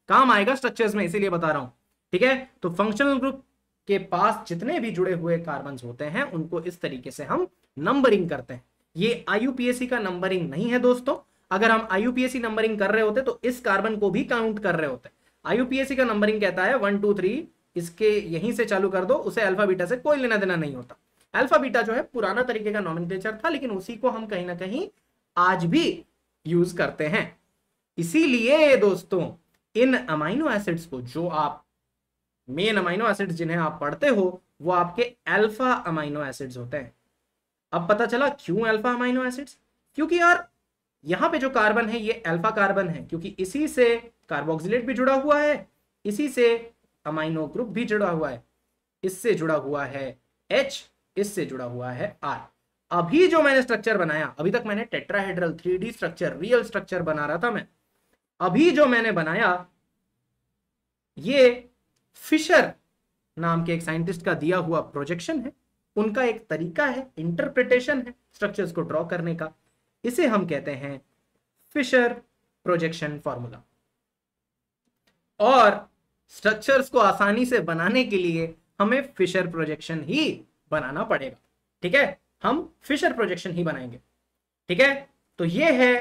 S1: काम आएगा स्ट्रक्चर्स में इसीलिए बता रहा हूं ठीक है तो फंक्शनल ग्रुप के पास जितने भी जुड़े हुए कार्बन होते हैं उनको इस तरीके से हम नंबरिंग करते हैं ये आई का नंबरिंग नहीं है दोस्तों अगर हम आई नंबरिंग कर रहे होते तो इस कार्बन को भी काउंट कर रहे होते आई का नंबरिंग कहता है वन टू थ्री इसके यहीं से चालू कर दो उसे अल्फा बीटा से कोई लेना देना नहीं होता अल्फा बीटा जो है पुराना तरीके का नॉमिनेचर था लेकिन उसी को हम कहीं ना कहीं आज भी यूज करते हैं इसीलिए दोस्तों इन अमाइनो एसिड्स को जो आप मेन अमाइनो एसिड्स जिन्हें आप पढ़ते हो वो आपके अल्फा अमाइनो एसिड्स होते हैं अब पता चला क्यों अल्फा अमाइनो एसिड्स क्योंकि यार यहां पे जो कार्बन है ये अल्फा कार्बन है क्योंकि इसी से कार्बोक्सिलेट भी जुड़ा हुआ है इसी से अमाइनो ग्रुप भी जुड़ा हुआ है इससे जुड़ा हुआ है एच इससे जुड़ा हुआ है आर अभी जो मैंने स्ट्रक्चर बनाया अभी तक मैंने tetrahedral three structure real structure बना रहा था मैं अभी जो मैंने बनाया ये फिशर नाम के एक साइंटिस्ट का दिया हुआ प्रोजेक्शन है उनका एक तरीका है इंटरप्रिटेशन है स्ट्रक्चर्स को ड्रॉ करने का इसे हम कहते हैं फिशर प्रोजेक्शन फॉर्मूला और स्ट्रक्चर्स को आसानी से बनाने के लिए हमें फिशर प्रोजेक्शन ही बनाना पड़ेगा ठीक है हम फिशर प्रोजेक्शन ही बनाएंगे ठीक है तो ये है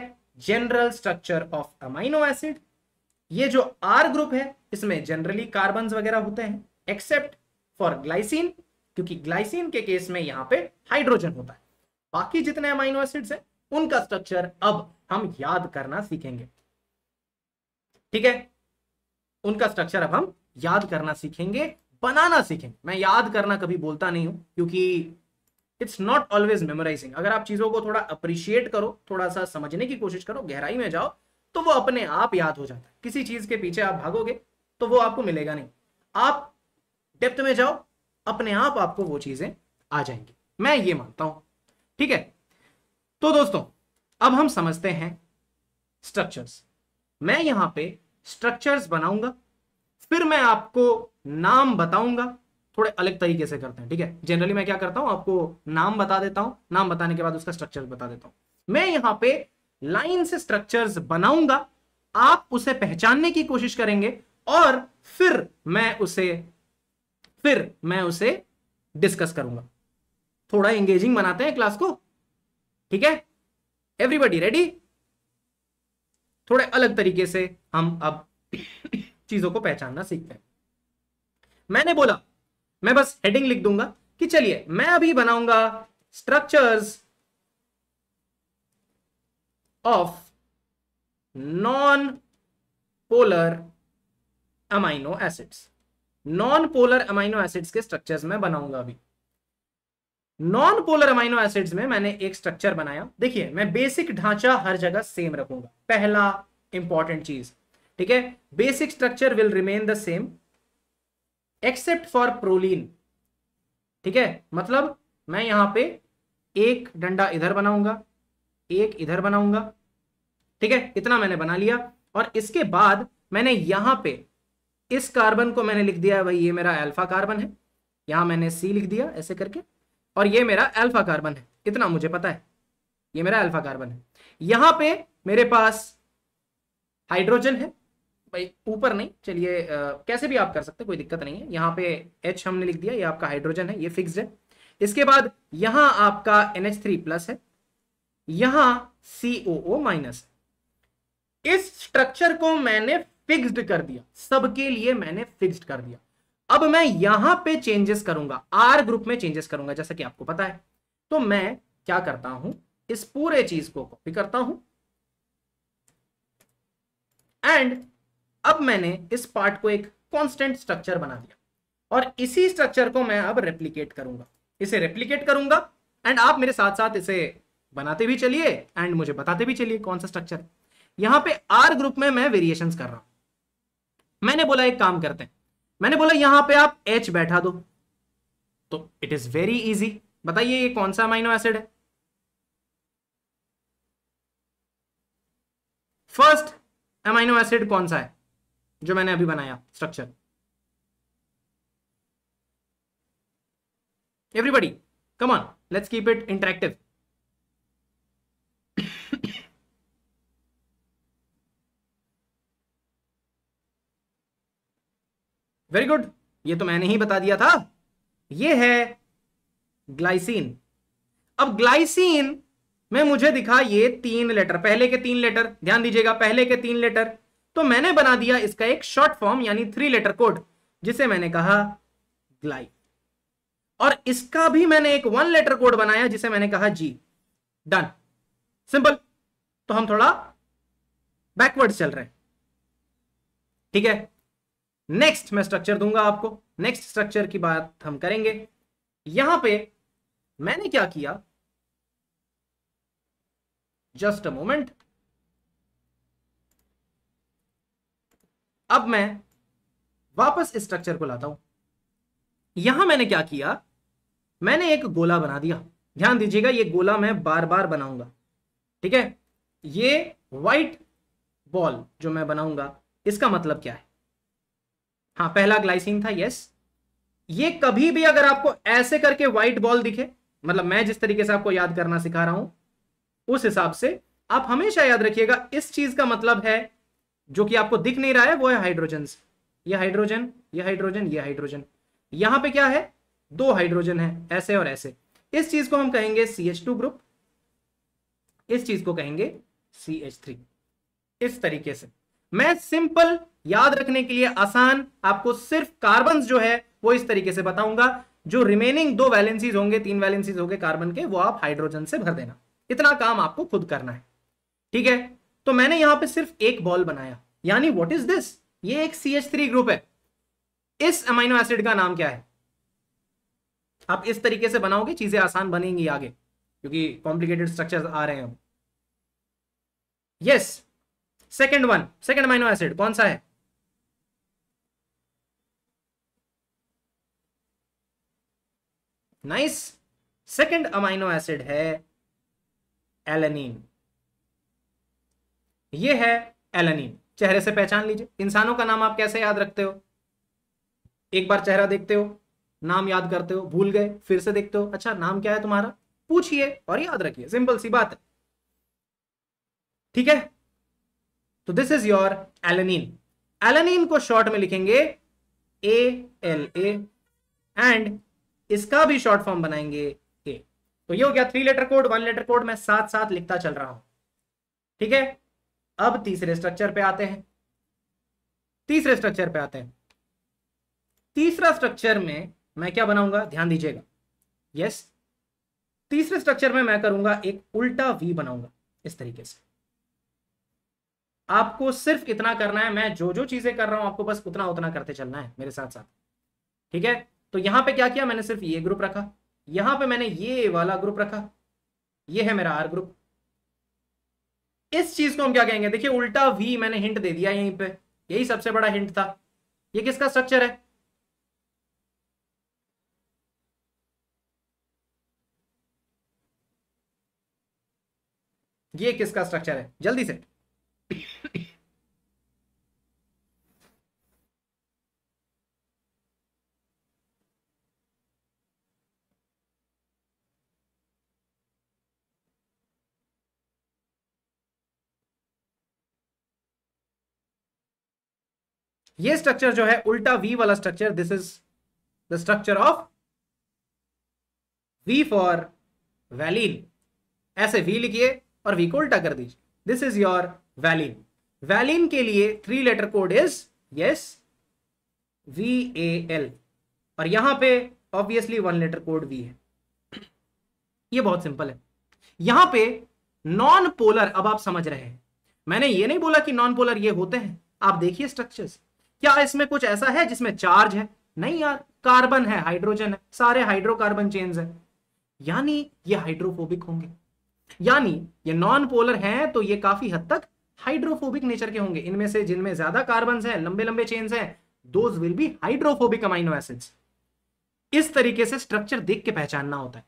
S1: general structure of amino acid ये जो आर ग्रुप है इसमें जनरली कार्बन वगैरह होते हैं एक्सेप्ट फॉर ग्लाइसिन क्योंकि ग्लाइसिन के केस में यहाँ पे हाइड्रोजन होता है बाकी जितने अमाइनो एसिड्स हैं उनका स्ट्रक्चर अब हम याद करना सीखेंगे ठीक है उनका स्ट्रक्चर अब हम याद करना सीखेंगे बनाना सीखेंगे मैं याद करना कभी बोलता नहीं हूं क्योंकि इट्स नॉट ऑलवेज मेमोराइजिंग अगर आप चीजों को थोड़ा अप्रिशिएट करो थोड़ा सा समझने की कोशिश करो गहराई में जाओ तो वो अपने आप याद हो जाता है किसी चीज के पीछे आप भागोगे तो वो आपको मिलेगा नहीं आप डेप्थ में जाओ अपने आप आपको वो चीजें आ जाएंगी मैं ये मानता हूं ठीक है तो दोस्तों अब हम समझते हैं स्ट्रक्चर्स मैं यहां पे स्ट्रक्चर्स बनाऊंगा फिर मैं आपको नाम बताऊंगा थोड़े अलग तरीके से करते हैं ठीक है जनरली मैं क्या करता हूं आपको नाम बता देता हूं नाम बताने के बाद उसका स्ट्रक्चर बता देता हूं मैं यहां पे लाइन से स्ट्रक्चर्स बनाऊंगा आप उसे पहचानने की कोशिश करेंगे और फिर मैं उसे फिर मैं उसे डिस्कस करूंगा थोड़ा एंगेजिंग बनाते हैं क्लास को ठीक है एवरीबडी रेडी थोड़े अलग तरीके से हम अब चीजों को पहचानना सीखते हैं मैंने बोला मैं बस हेडिंग लिख दूंगा कि चलिए मैं अभी बनाऊंगा structures of non polar amino acids non polar amino acids के स्ट्रक्चर्स में बनाऊंगा अभी नॉन पोलर अमाइनो एसिड्स में मैंने एक स्ट्रक्चर बनाया देखिए मैं बेसिक ढांचा हर जगह सेम रखूंगा पहला इंपॉर्टेंट चीज ठीक है basic structure will remain the same except for proline ठीक है मतलब मैं यहां पे एक डंडा इधर बनाऊंगा एक इधर बनाऊंगा ठीक है इतना मैंने बना लिया और इसके बाद मैंने यहां पे इस कार्बन को मैंने लिख दिया है भाई ये मेरा अल्फा कार्बन है यहां मैंने सी लिख दिया ऐसे करके और ये मेरा अल्फा कार्बन है इतना मुझे पता है ये मेरा अल्फा कार्बन है यहां पे मेरे पास हाइड्रोजन है भाई ऊपर नहीं चलिए कैसे भी आप कर सकते कोई दिक्कत नहीं है यहां पे एच हमने लिख दिया ये आपका हाइड्रोजन है ये फिक्स्ड है इसके बाद यहां आपका एन थ्री प्लस है यहां सी माइनस इस स्ट्रक्चर को मैंने फिक्स्ड कर दिया सबके लिए मैंने फिक्स्ड कर दिया अब मैं यहां पे चेंजेस करूंगा आर ग्रुप में चेंजेस करूंगा जैसा कि आपको पता है तो मैं क्या करता हूं इस पूरे चीज को कॉपी करता हूं एंड अब मैंने इस पार्ट को एक कांस्टेंट स्ट्रक्चर बना दिया और इसी स्ट्रक्चर को मैं अब रेप्लीकेट करूंगा इसे रेप्लीकेट करूंगा एंड आप मेरे साथ साथ इसे बनाते भी चलिए एंड मुझे बताते भी चलिए कौन सा स्ट्रक्चर यहां पे आर ग्रुप में मैं वेरिएशंस कर रहा हूं मैंने बोला एक काम करते हैं मैंने बोला यहां पे आप एच बैठा दो तो इट इज वेरी इजी बताइए ये कौन सा अमाइनो एसिड है फर्स्ट अमाइनो एसिड कौन सा है जो मैंने अभी बनाया structure everybody come on let's keep it interactive very good ये तो मैंने ही बता दिया था ये है ग्लाइसिन अब ग्लाइसिन में मुझे दिखा ये तीन लेटर पहले के तीन लेटर ध्यान दीजिएगा पहले के तीन लेटर तो मैंने बना दिया इसका एक शॉर्ट फॉर्म यानी थ्री लेटर कोड जिसे मैंने कहा ग्लाई और इसका भी मैंने एक वन लेटर कोड बनाया जिसे मैंने कहा जी डन सिंपल तो हम थोड़ा बैकवर्ड चल रहे हैं ठीक है नेक्स्ट मैं स्ट्रक्चर दूंगा आपको नेक्स्ट स्ट्रक्चर की बात हम करेंगे यहां पे मैंने क्या किया जस्ट अ मोमेंट अब मैं वापस इस स्ट्रक्चर को लाता हूं यहां मैंने क्या किया मैंने एक गोला बना दिया ध्यान दीजिएगा ये गोला मैं बार बार बनाऊंगा ठीक है ये व्हाइट बॉल जो मैं बनाऊंगा इसका मतलब क्या है हाँ पहला ग्लाइसिन था यस ये कभी भी अगर आपको ऐसे करके व्हाइट बॉल दिखे मतलब मैं जिस तरीके से आपको याद करना सिखा रहा हूं उस हिसाब से आप हमेशा याद रखिएगा इस चीज का मतलब है जो कि आपको दिख नहीं रहा है वो है हाइड्रोजन ये हाइड्रोजन ये हाइड्रोजन ये हाइड्रोजन यहां पे क्या है दो हाइड्रोजन है ऐसे और ऐसे इस चीज को हम कहेंगे सी एच टू ग्रुप इस चीज को कहेंगे सी एच थ्री इस तरीके से मैं सिंपल याद रखने के लिए आसान आपको सिर्फ कार्बन जो है वो इस तरीके से बताऊंगा जो रिमेनिंग दो वैलेंसीज होंगे तीन वैलेंसीज होंगे कार्बन के वो आप हाइड्रोजन से भर देना इतना काम आपको खुद करना है ठीक है तो मैंने यहां पे सिर्फ एक बॉल बनाया यानी व्हाट इज दिस ये एक सी एच थ्री ग्रुप है इस अमाइनो एसिड का नाम क्या है आप इस तरीके से बनाओगे चीजें आसान बनेंगी आगे क्योंकि कॉम्प्लिकेटेड स्ट्रक्चर आ रहे हैं yes yes, second one second amino acid कौन सा है नाइस सेकेंड अमाइनो एसिड है एलनीन ये है एलनीन चेहरे से पहचान लीजिए इंसानों का नाम आप कैसे याद रखते हो एक बार चेहरा देखते हो नाम याद करते हो भूल गए फिर से देखते हो अच्छा नाम क्या है तुम्हारा पूछिए और याद रखिए सिंपल सी बात है ठीक है तो this is your alanine alanine को शॉर्ट में लिखेंगे ए एल ए एंड इसका भी शॉर्ट फॉर्म बनाएंगे ए तो ये हो गया three letter code one letter code मैं साथ साथ लिखता चल रहा हूं ठीक है अब तीसरे स्ट्रक्चर पे आते हैं तीसरे स्ट्रक्चर पे आते हैं तीसरा स्ट्रक्चर में मैं क्या बनाऊंगा ध्यान दीजिएगा यस तीसरे स्ट्रक्चर में मैं करूंगा एक उल्टा वी बनाऊंगा इस तरीके से आपको सिर्फ इतना करना है मैं जो जो चीजें कर रहा हूं आपको बस उतना उतना करते चलना है मेरे साथ साथ ठीक है तो यहां पे क्या किया मैंने सिर्फ ये ग्रुप रखा यहां पे मैंने ये वाला ग्रुप रखा ये है मेरा आर ग्रुप इस चीज को हम क्या कहेंगे देखिए उल्टा वी मैंने हिंट दे दिया यहीं पर यही सबसे बड़ा हिंट था ये किसका स्ट्रक्चर है ये किसका स्ट्रक्चर है जल्दी से ये स्ट्रक्चर जो है उल्टा वी वाला structure this is the structure of V for valine ऐसे वी लिखिए और वी को उल्टा कर दीजिए this is your valine valine के लिए three letter code is yes V A L और यहां पे obviously one letter code V है ये बहुत सिंपल है यहां पे नॉन पोलर अब आप समझ रहे हैं मैंने ये नहीं बोला कि नॉन पोलर ये होते हैं आप देखिए स्ट्रक्चर्स क्या इसमें कुछ ऐसा है जिसमें चार्ज है नहीं यार कार्बन है हाइड्रोजन है सारे हाइड्रोकार्बन चेन्स है यानी ये हाइड्रोफोबिक होंगे यानी ये नॉन पोलर हैं तो ये काफी हद तक हाइड्रोफोबिक नेचर के होंगे इनमें से जिनमें ज्यादा कार्बन हैं लंबे लंबे चेन्स हैं those will be hydrophobic amino acids इस तरीके से स्ट्रक्चर देख के पहचानना होता है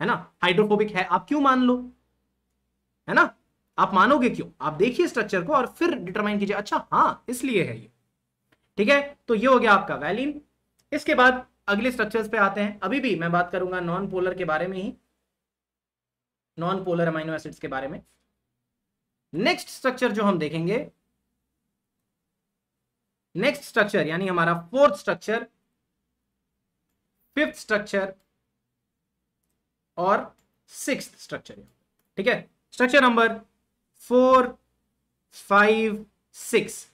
S1: है ना हाइड्रोफोबिक है आप क्यों मान लो है ना आप मानोगे क्यों आप देखिए स्ट्रक्चर को और फिर डिटरमाइन कीजिए अच्छा हाँ इसलिए है ये ठीक है तो ये हो गया आपका वैलिन इसके बाद अगले स्ट्रक्चर्स पे आते हैं अभी भी मैं बात करूंगा नॉन पोलर के बारे में ही नॉन पोलर अमाइनो एसिड्स के बारे में नेक्स्ट स्ट्रक्चर जो हम देखेंगे नेक्स्ट स्ट्रक्चर यानी हमारा फोर्थ स्ट्रक्चर फिफ्थ स्ट्रक्चर और सिक्स स्ट्रक्चर ठीक है structure number four five six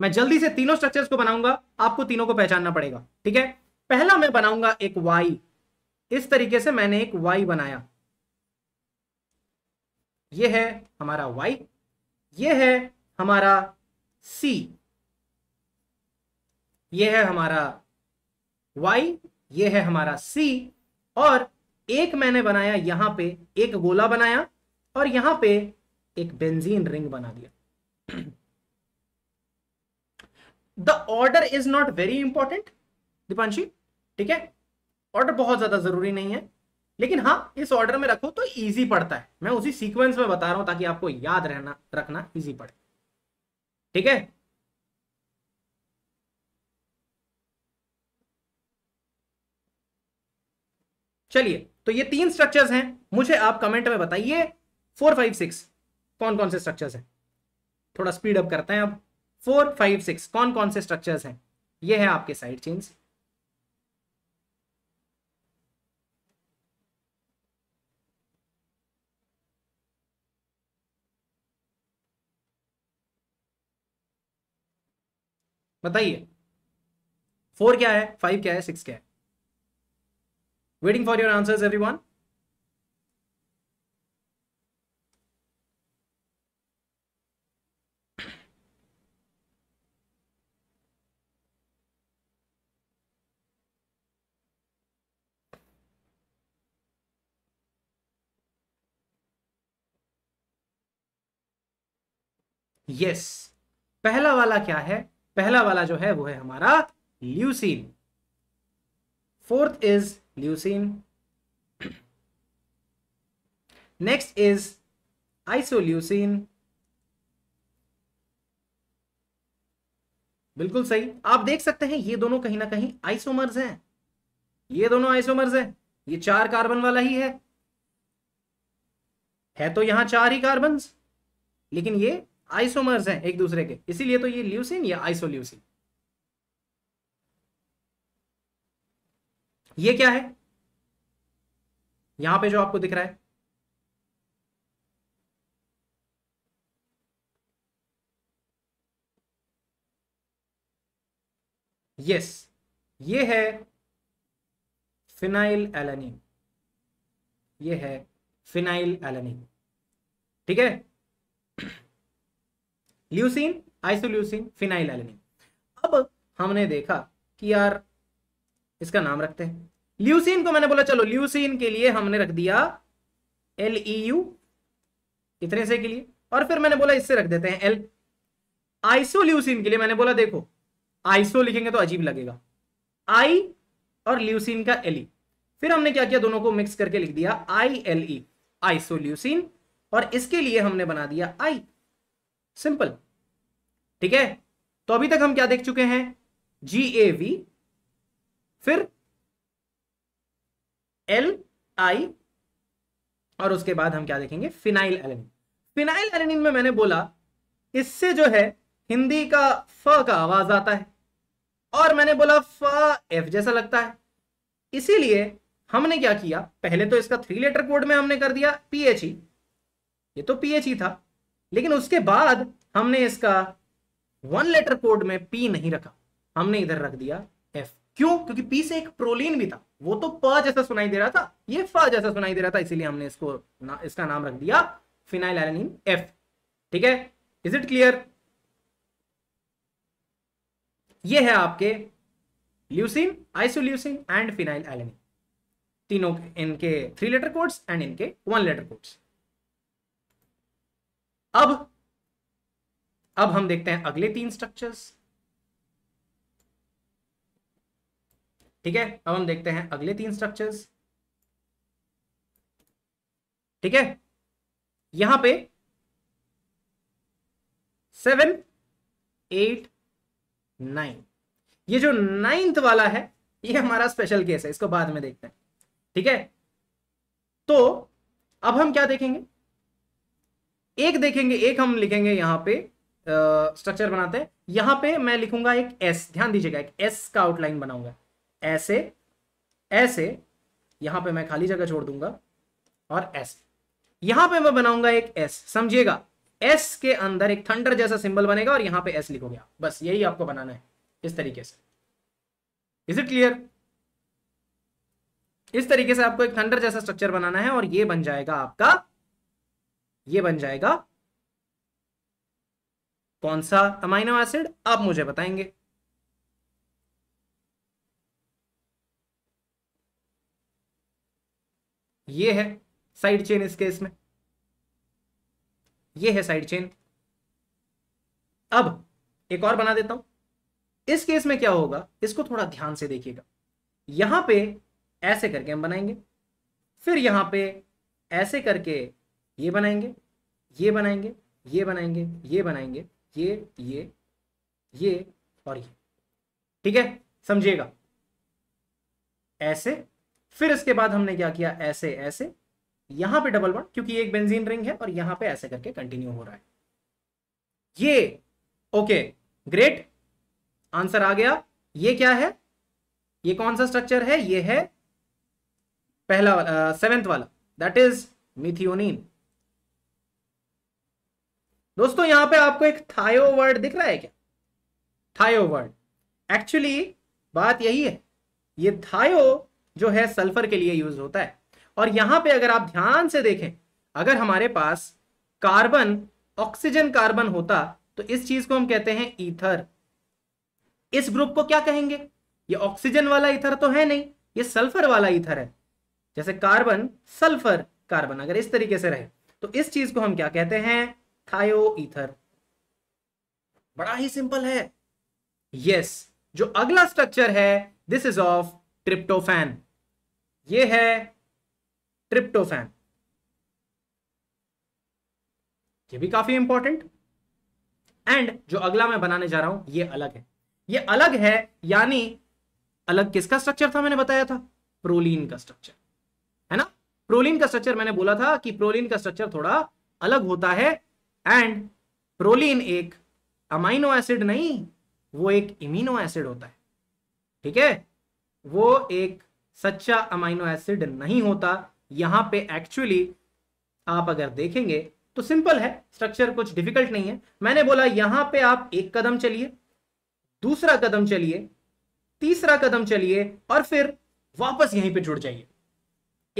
S1: मैं जल्दी से तीनों स्ट्रक्चर्स को बनाऊंगा आपको तीनों को पहचानना पड़ेगा ठीक है पहला मैं बनाऊंगा एक वाई इस तरीके से मैंने एक वाई बनाया ये है हमारा वाई ये है हमारा सी ये है हमारा वाई ये है हमारा सी और एक मैंने बनाया यहां पे एक गोला बनाया और यहां पे एक बेंजीन रिंग बना दिया the order is not very important Deepanshi ठीक है ऑर्डर बहुत ज्यादा जरूरी नहीं है लेकिन हाँ इस ऑर्डर में रखो तो इजी पड़ता है मैं उसी सीक्वेंस में बता रहा हूं ताकि आपको याद रहना रखना इजी पड़े ठीक है चलिए तो ये तीन स्ट्रक्चर्स हैं मुझे आप कमेंट में बताइए फोर फाइव सिक्स कौन कौन से स्ट्रक्चर्स हैं थोड़ा स्पीड अप करते हैं अब फोर फाइव सिक्स कौन कौन से स्ट्रक्चर्स हैं ये है आपके साइड चेन्स बताइए फोर क्या है फाइव क्या है सिक्स क्या है waiting for your answers everyone yes पहला वाला क्या है पहला वाला जो है वो है हमारा leucine fourth is leucine next is isoleucine बिल्कुल सही आप देख सकते हैं ये दोनों कहीं ना कहीं आइसोमर्स हैं ये दोनों आइसोमर्स हैं ये चार कार्बन वाला ही है है तो यहां चार ही कार्बन लेकिन ये आइसोमर्स हैं एक दूसरे के इसीलिए तो ये ल्यूसिन या आइसोल्यूसिन ये क्या है यहां पे जो आपको दिख रहा है यस ये है फिनाइल एलानिन ये है फिनाइल एलानिन ठीक है ल्यूसिन आइसोल्यूसिन फिनाइल एलिन अब हमने देखा कि यार इसका नाम रखते हैं ल्यूसिन को मैंने बोला चलो ल्यूसिन के लिए हमने रख दिया एल ई यू इतने से के लिए और फिर मैंने बोला इससे रख देते हैं एल आइसोल्यूसिन के लिए मैंने बोला देखो आइसो लिखेंगे तो अजीब लगेगा आई और ल्यूसिन का एल ई e। फिर हमने क्या किया दोनों को मिक्स करके लिख दिया आई एल ई आइसोल्यूसिन और इसके लिए हमने बना दिया आई सिंपल ठीक है तो अभी तक हम क्या देख चुके हैं जी ए वी फिर एल आई और उसके बाद हम क्या देखेंगे फिनाइल एलिन फिनाइल एलिन में मैंने बोला इससे जो है हिंदी का फ का आवाज आता है और मैंने बोला फ एफ जैसा लगता है इसीलिए हमने क्या किया पहले तो इसका थ्री लेटर कोड में हमने कर दिया पीएचई e। ये तो पीएचई e था लेकिन उसके बाद हमने इसका वन लेटर कोड में पी नहीं रखा हमने इधर रख दिया एफ क्यों क्योंकि पी से एक प्रोलीन भी था वो तो प जैसा सुनाई दे रहा था ये फ जैसा सुनाई दे रहा था इसीलिए हमने इसको ना, इसका नाम रख दिया फिनाइल एलेनिन एफ ठीक है इज इट क्लियर ये है आपके leucine isoleucine and phenylalanine तीनों इनके थ्री लेटर कोड्स एंड इनके वन लेटर कोड्स अब अब हम देखते हैं अगले तीन स्ट्रक्चर्स ठीक है अब हम देखते हैं अगले तीन स्ट्रक्चर्स ठीक है यहां पे सेवन एट नाइन ये जो नाइन्थ वाला है ये हमारा स्पेशल केस है इसको बाद में देखते हैं ठीक है तो अब हम क्या देखेंगे एक देखेंगे एक हम लिखेंगे यहां पे स्ट्रक्चर uh, बनाते हैं यहां पे मैं लिखूंगा एक एस ध्यान दीजिएगा एक एस का आउटलाइन बनाऊंगा ऐसे ऐसे यहां पे मैं खाली जगह छोड़ दूंगा और एस यहां पे मैं बनाऊंगा एक एस समझिएगा एस के अंदर एक थंडर जैसा सिंबल बनेगा और यहां पे एस लिखोगे आप बस यही आपको बनाना है इस तरीके से इज इट क्लियर इस तरीके से आपको एक थंडर जैसा स्ट्रक्चर बनाना है और ये बन जाएगा आपका ये बन जाएगा कौन सा अमाइनो एसिड आप मुझे बताएंगे ये है साइड चेन इस केस में ये है साइड चेन अब एक और बना देता हूं इस केस में क्या होगा इसको थोड़ा ध्यान से देखिएगा यहां पे ऐसे करके हम बनाएंगे फिर यहां पे ऐसे करके ये बनाएंगे ये बनाएंगे ये बनाएंगे ये बनाएंगे ये ये ये और ये ठीक है समझिएगा ऐसे फिर इसके बाद हमने क्या किया ऐसे ऐसे यहां पे डबल वन क्योंकि एक बेंजीन रिंग है और यहां पे ऐसे करके कंटिन्यू हो रहा है ये ओके ग्रेट आंसर आ गया ये क्या है ये कौन सा स्ट्रक्चर है ये है पहला वाला सेवेंथ वाला दैट इज मिथियोनिन दोस्तों यहां पे आपको एक थायो वर्ड दिख रहा है क्या थायो वर्ड एक्चुअली बात यही है ये थायो जो है सल्फर के लिए यूज होता है और यहां पे अगर आप ध्यान से देखें अगर हमारे पास कार्बन ऑक्सीजन कार्बन होता तो इस चीज को हम कहते हैं ईथर इस ग्रुप को क्या कहेंगे ये ऑक्सीजन वाला ईथर तो है नहीं ये सल्फर वाला ईथर है जैसे कार्बन सल्फर कार्बन अगर इस तरीके से रहे तो इस चीज को हम क्या कहते हैं थायो बड़ा ही सिंपल है यस जो अगला स्ट्रक्चर है दिस इज ऑफ ट्रिप्टोफैन ये है ट्रिप्टोफैन ये भी काफी इंपॉर्टेंट एंड जो अगला मैं बनाने जा रहा हूं ये अलग है ये अलग है यानी अलग किसका स्ट्रक्चर था मैंने बताया था प्रोलीन का स्ट्रक्चर है ना प्रोलीन का स्ट्रक्चर मैंने बोला था कि प्रोलीन का स्ट्रक्चर थोड़ा अलग होता है एंड प्रोलीन एक अमाइनो एसिड नहीं वो एक इमिनो एसिड होता है ठीक है वो एक सच्चा अमाइनो एसिड नहीं होता यहां पे एक्चुअली आप अगर देखेंगे तो सिंपल है स्ट्रक्चर कुछ डिफिकल्ट नहीं है मैंने बोला यहां पे आप एक कदम चलिए दूसरा कदम चलिए तीसरा कदम चलिए और फिर वापस यहीं पे जुड़ जाइए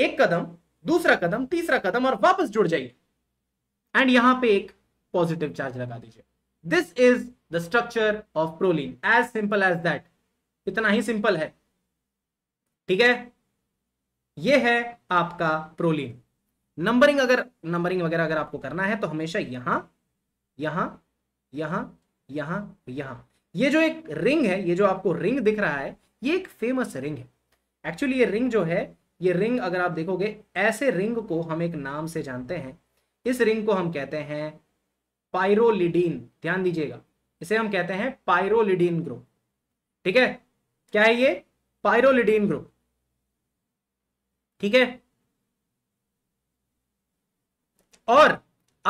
S1: एक कदम दूसरा कदम तीसरा कदम और वापस जुड़ जाइए एंड यहां पे एक पॉजिटिव चार्ज लगा दीजिए this is the structure of proline as simple as that इतना ही सिंपल है ठीक है ये है आपका प्रोलीन नंबरिंग अगर नंबरिंग वगैरह अगर आपको करना है तो हमेशा यहां यहां यहां यहां यहां ये जो एक रिंग है ये जो आपको रिंग दिख रहा है ये एक फेमस रिंग है एक्चुअली ये रिंग जो है ये रिंग अगर आप देखोगे ऐसे रिंग को हम एक नाम से जानते हैं इस रिंग को हम कहते हैं पायरोलिडीन ध्यान दीजिएगा इसे हम कहते हैं पायरोलिडीन ग्रुप ठीक है क्या है ये पायरोलिडीन ग्रुप ठीक है और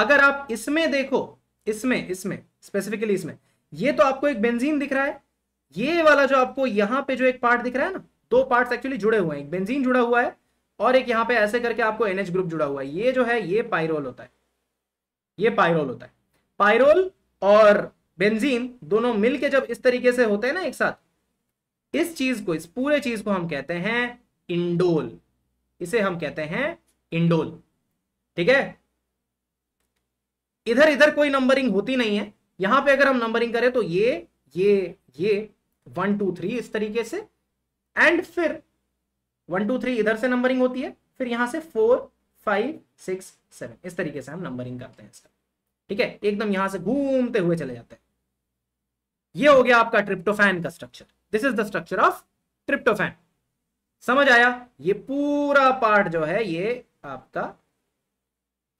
S1: अगर आप इसमें देखो इसमें इसमें स्पेसिफिकली इसमें ये तो आपको एक बेंजीन दिख रहा है ये वाला जो आपको यहां पे जो एक पार्ट दिख रहा है ना दो पार्ट्स एक्चुअली जुड़े हुए हैं एक बेंजीन जुड़ा हुआ है और एक यहां पे ऐसे करके आपको एनएच ग्रुप जुड़ा हुआ है ये जो है ये पायरोल होता है ये पायरोल होता है पायरोल और बेंजीन दोनों मिलके जब इस तरीके से होते हैं ना एक साथ इस चीज को इस पूरे चीज को हम कहते हैं इंडोल इसे हम कहते हैं इंडोल ठीक है इधर इधर कोई नंबरिंग होती नहीं है यहां पे अगर हम नंबरिंग करें तो ये ये ये वन टू थ्री इस तरीके से एंड फिर वन टू थ्री इधर से नंबरिंग होती है फिर यहां से फोर फाइव सिक्स सेवन इस तरीके से हम नंबरिंग करते हैं इसका ठीक है एकदम यहां से घूमते हुए चले जाते हैं ये हो गया आपका ट्रिप्टोफैन का structure this is the structure of tryptophan समझ आया ये पूरा पार्ट जो है ये आपका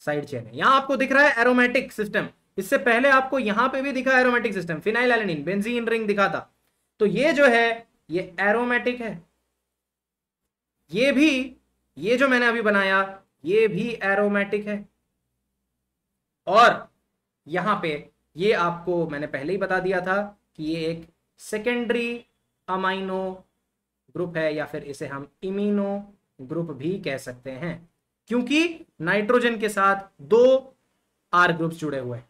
S1: साइड चेन है यहां आपको दिख रहा है एरोमेटिक सिस्टम इससे पहले आपको यहां पे भी दिखा aromatic system phenylalanine benzene ring दिखा था तो ये जो है ये एरोमेटिक है ये भी ये जो मैंने अभी बनाया ये भी एरोमेटिक है और यहाँ पे ये आपको मैंने पहले ही बता दिया था कि ये एक सेकेंडरी अमाइनो ग्रुप है या फिर इसे हम इमीनो ग्रुप भी कह सकते हैं क्योंकि नाइट्रोजन के साथ दो आर ग्रुप्स जुड़े हुए हैं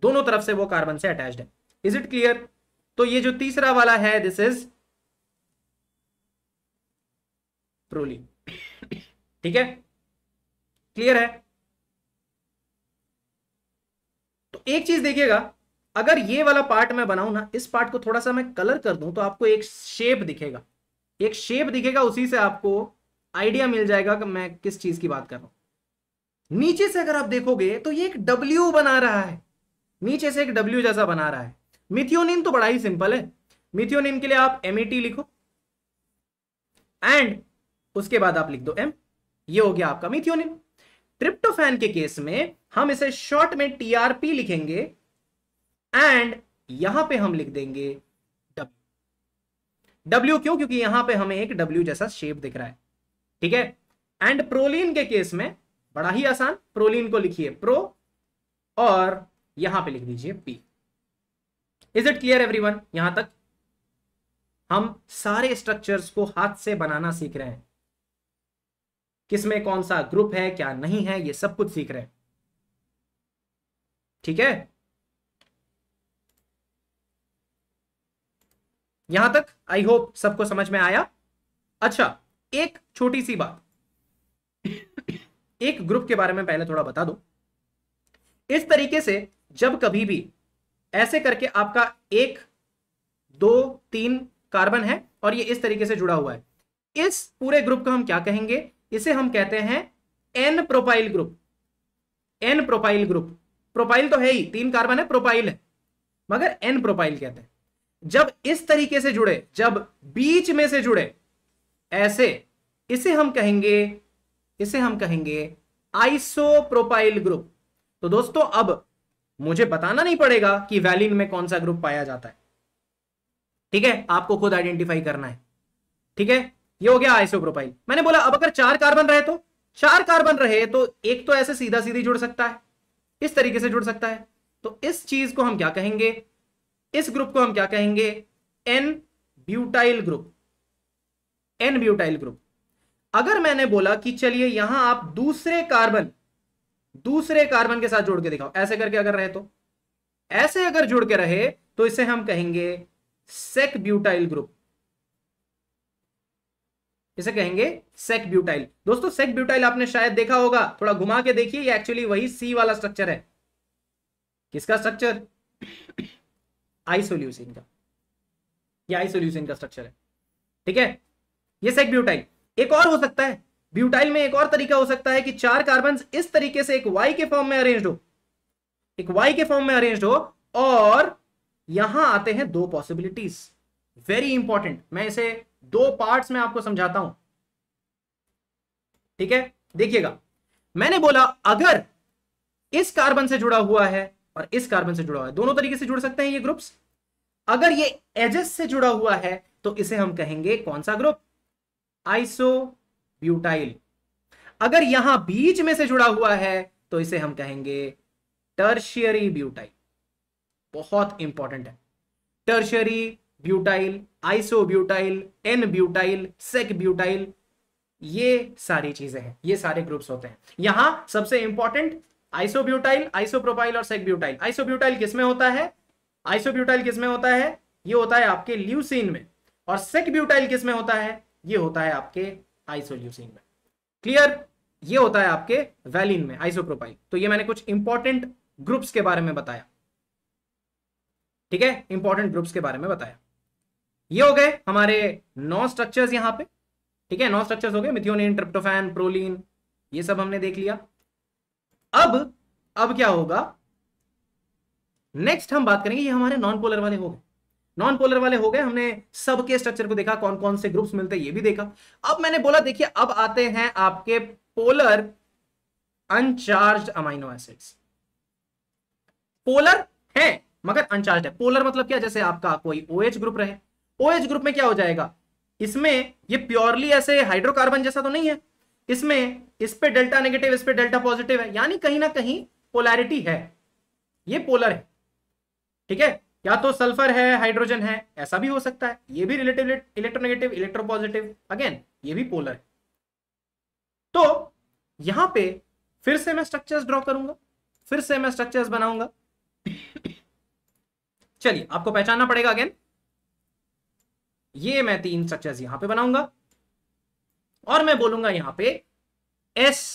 S1: दोनों तरफ से वो कार्बन से अटैच्ड है इज इट क्लियर तो ये जो तीसरा वाला है दिस इज प्रोली ठीक है क्लियर है एक चीज देखिएगा अगर ये वाला पार्ट मैं बनाऊ ना इस पार्ट को थोड़ा सा मैं कलर कर दूं तो आपको एक शेप दिखेगा एक शेप दिखेगा उसी से आपको आइडिया मिल जाएगा कि मैं किस चीज की बात कर रहा हूं नीचे से अगर आप देखोगे तो ये एक W बना रहा है नीचे से एक W जैसा बना रहा है मिथियोनिन तो बड़ा ही सिंपल है मिथियोनिन के लिए आप एम e लिखो एंड उसके बाद आप लिख दो एम ये हो गया आपका मिथियोनिन ट्रिप्टोफैन के केस में हम इसे शॉर्ट में टीआरपी लिखेंगे एंड यहां पे हम लिख देंगे डब्ल्यू डब्ल्यू क्यों क्योंकि यहां पे हमें एक डब्ल्यू जैसा शेप दिख रहा है ठीक है एंड प्रोलीन के केस में बड़ा ही आसान प्रोलीन को लिखिए प्रो और यहां पे लिख दीजिए P is it clear everyone यहां तक हम सारे स्ट्रक्चर्स को हाथ से बनाना सीख रहे हैं किसमें कौन सा ग्रुप है क्या नहीं है ये सब कुछ सीख रहे हैं ठीक है यहां तक आई होप सबको समझ में आया अच्छा एक छोटी सी बात एक ग्रुप के बारे में पहले थोड़ा बता दो इस तरीके से जब कभी भी ऐसे करके आपका एक दो तीन कार्बन है और ये इस तरीके से जुड़ा हुआ है इस पूरे ग्रुप को हम क्या कहेंगे इसे हम कहते हैं n propyl group n propyl group propyl तो है ही तीन कार्बन है प्रोपाइल है मगर एन प्रोपाइल कहते हैं जब इस तरीके से जुड़े जब बीच में से जुड़े ऐसे इसे हम कहेंगे इसे हम कहेंगे आइसोप्रोपाइल ग्रुप तो दोस्तों अब मुझे बताना नहीं पड़ेगा कि वैलिन में कौन सा ग्रुप पाया जाता है ठीक है आपको खुद आइडेंटिफाई करना है ठीक है ये हो गया आइसो प्रोपाइल मैंने बोला अब अगर चार कार्बन रहे तो चार कार्बन रहे तो एक तो ऐसे सीधा सीधी जुड़ सकता है इस तरीके से जुड़ सकता है तो इस चीज को हम क्या कहेंगे इस ग्रुप को हम क्या कहेंगे n butyl group n butyl group अगर मैंने बोला कि चलिए यहां आप दूसरे कार्बन दूसरे कार्बन के साथ जोड़ के दिखाओ ऐसे करके अगर रहे तो ऐसे अगर जुड़ के रहे तो इसे हम कहेंगे सेक ब्यूटाइल ग्रुप इसे कहेंगे सेक ब्यूटाइल दोस्तों सेक ब्यूटाइल आपने शायद देखा होगा थोड़ा घुमा के देखिए ये एक्चुअली वही सी वाला स्ट्रक्चर है किसका स्ट्रक्चर आई आइसोल्यूसिन का ये आई आइसोल्यूसिन का स्ट्रक्चर है ठीक है ये सेक ब्यूटाइल एक और हो सकता है ब्यूटाइल में एक और तरीका हो सकता है कि चार कार्बन इस तरीके से एक वाई के फॉर्म में अरेन्ज हो एक वाई के फॉर्म में अरेन्ज हो और यहां आते हैं दो पॉसिबिलिटीज वेरी इंपॉर्टेंट मैं इसे दो पार्ट्स में आपको समझाता हूं ठीक है देखिएगा मैंने बोला अगर इस कार्बन से जुड़ा हुआ है और इस कार्बन से जुड़ा हुआ है दोनों तरीके से जुड़ सकते हैं ये ग्रुप्स अगर ये एजेस से जुड़ा हुआ है तो इसे हम कहेंगे कौन सा ग्रुप आइसो ब्यूटाइल अगर यहां बीच में से जुड़ा हुआ है तो इसे हम कहेंगे टर्शियरी ब्यूटाइल बहुत इंपॉर्टेंट है tertiary butyl isobutyl n butyl sec butyl ये सारी चीजें हैं ये सारे ग्रुप्स होते हैं यहां सबसे इंपॉर्टेंट आइसोब्यूटाइल आइसोप्रोपाइल और सेक ब्यूटाइल आइसोब्यूटाइल किसमें होता है आइसोब्यूटाइल किसमें होता है ये होता है आपके ल्यूसीन में और सेक ब्यूटाइल किसमें होता है ये होता है आपके आइसोल्यूसिन में क्लियर ये होता है आपके वैलिन में आइसोप्रोपाइल तो ये मैंने कुछ इंपॉर्टेंट ग्रुप्स के बारे में बताया ठीक है इंपॉर्टेंट ग्रुप्स के बारे में बताया ये हो गए हमारे नौ स्ट्रक्चर्स यहाँ पे ठीक है नौ स्ट्रक्चर्स हो गए मिथियोनिन ट्रिप्टोफैन प्रोलिन ये सब हमने देख लिया अब अब क्या होगा नेक्स्ट हम बात करेंगे ये हमारे नॉन पोलर वाले हो गए नॉन पोलर वाले हो गए हमने सबके स्ट्रक्चर को देखा कौन कौन से ग्रुप्स मिलते हैं ये भी देखा अब मैंने बोला देखिए अब आते हैं आपके polar uncharged amino acids polar है मगर अनचार्ज है पोलर मतलब क्या जैसे आपका कोई ओ OH ग्रुप रहे OH ग्रुप में क्या हो जाएगा इसमें ये प्योरली ऐसे हाइड्रोकार्बन जैसा तो नहीं है इसमें इस पे डेल्टा नेगेटिव इस पे डेल्टा पॉजिटिव है यानी कहीं ना कहीं पोलैरिटी है ये पोलर है ठीक है या तो सल्फर है हाइड्रोजन है ऐसा भी हो सकता है ये भी relative electronegative electropositive again ये भी पोलर है तो यहां पे फिर से मैं स्ट्रक्चर्स ड्रॉ करूंगा फिर से मैं स्ट्रक्चर्स बनाऊंगा चलिए आपको पहचानना पड़ेगा अगेन ये मैं तीन स्ट्रक्चर यहां पे बनाऊंगा और मैं बोलूंगा यहां पे S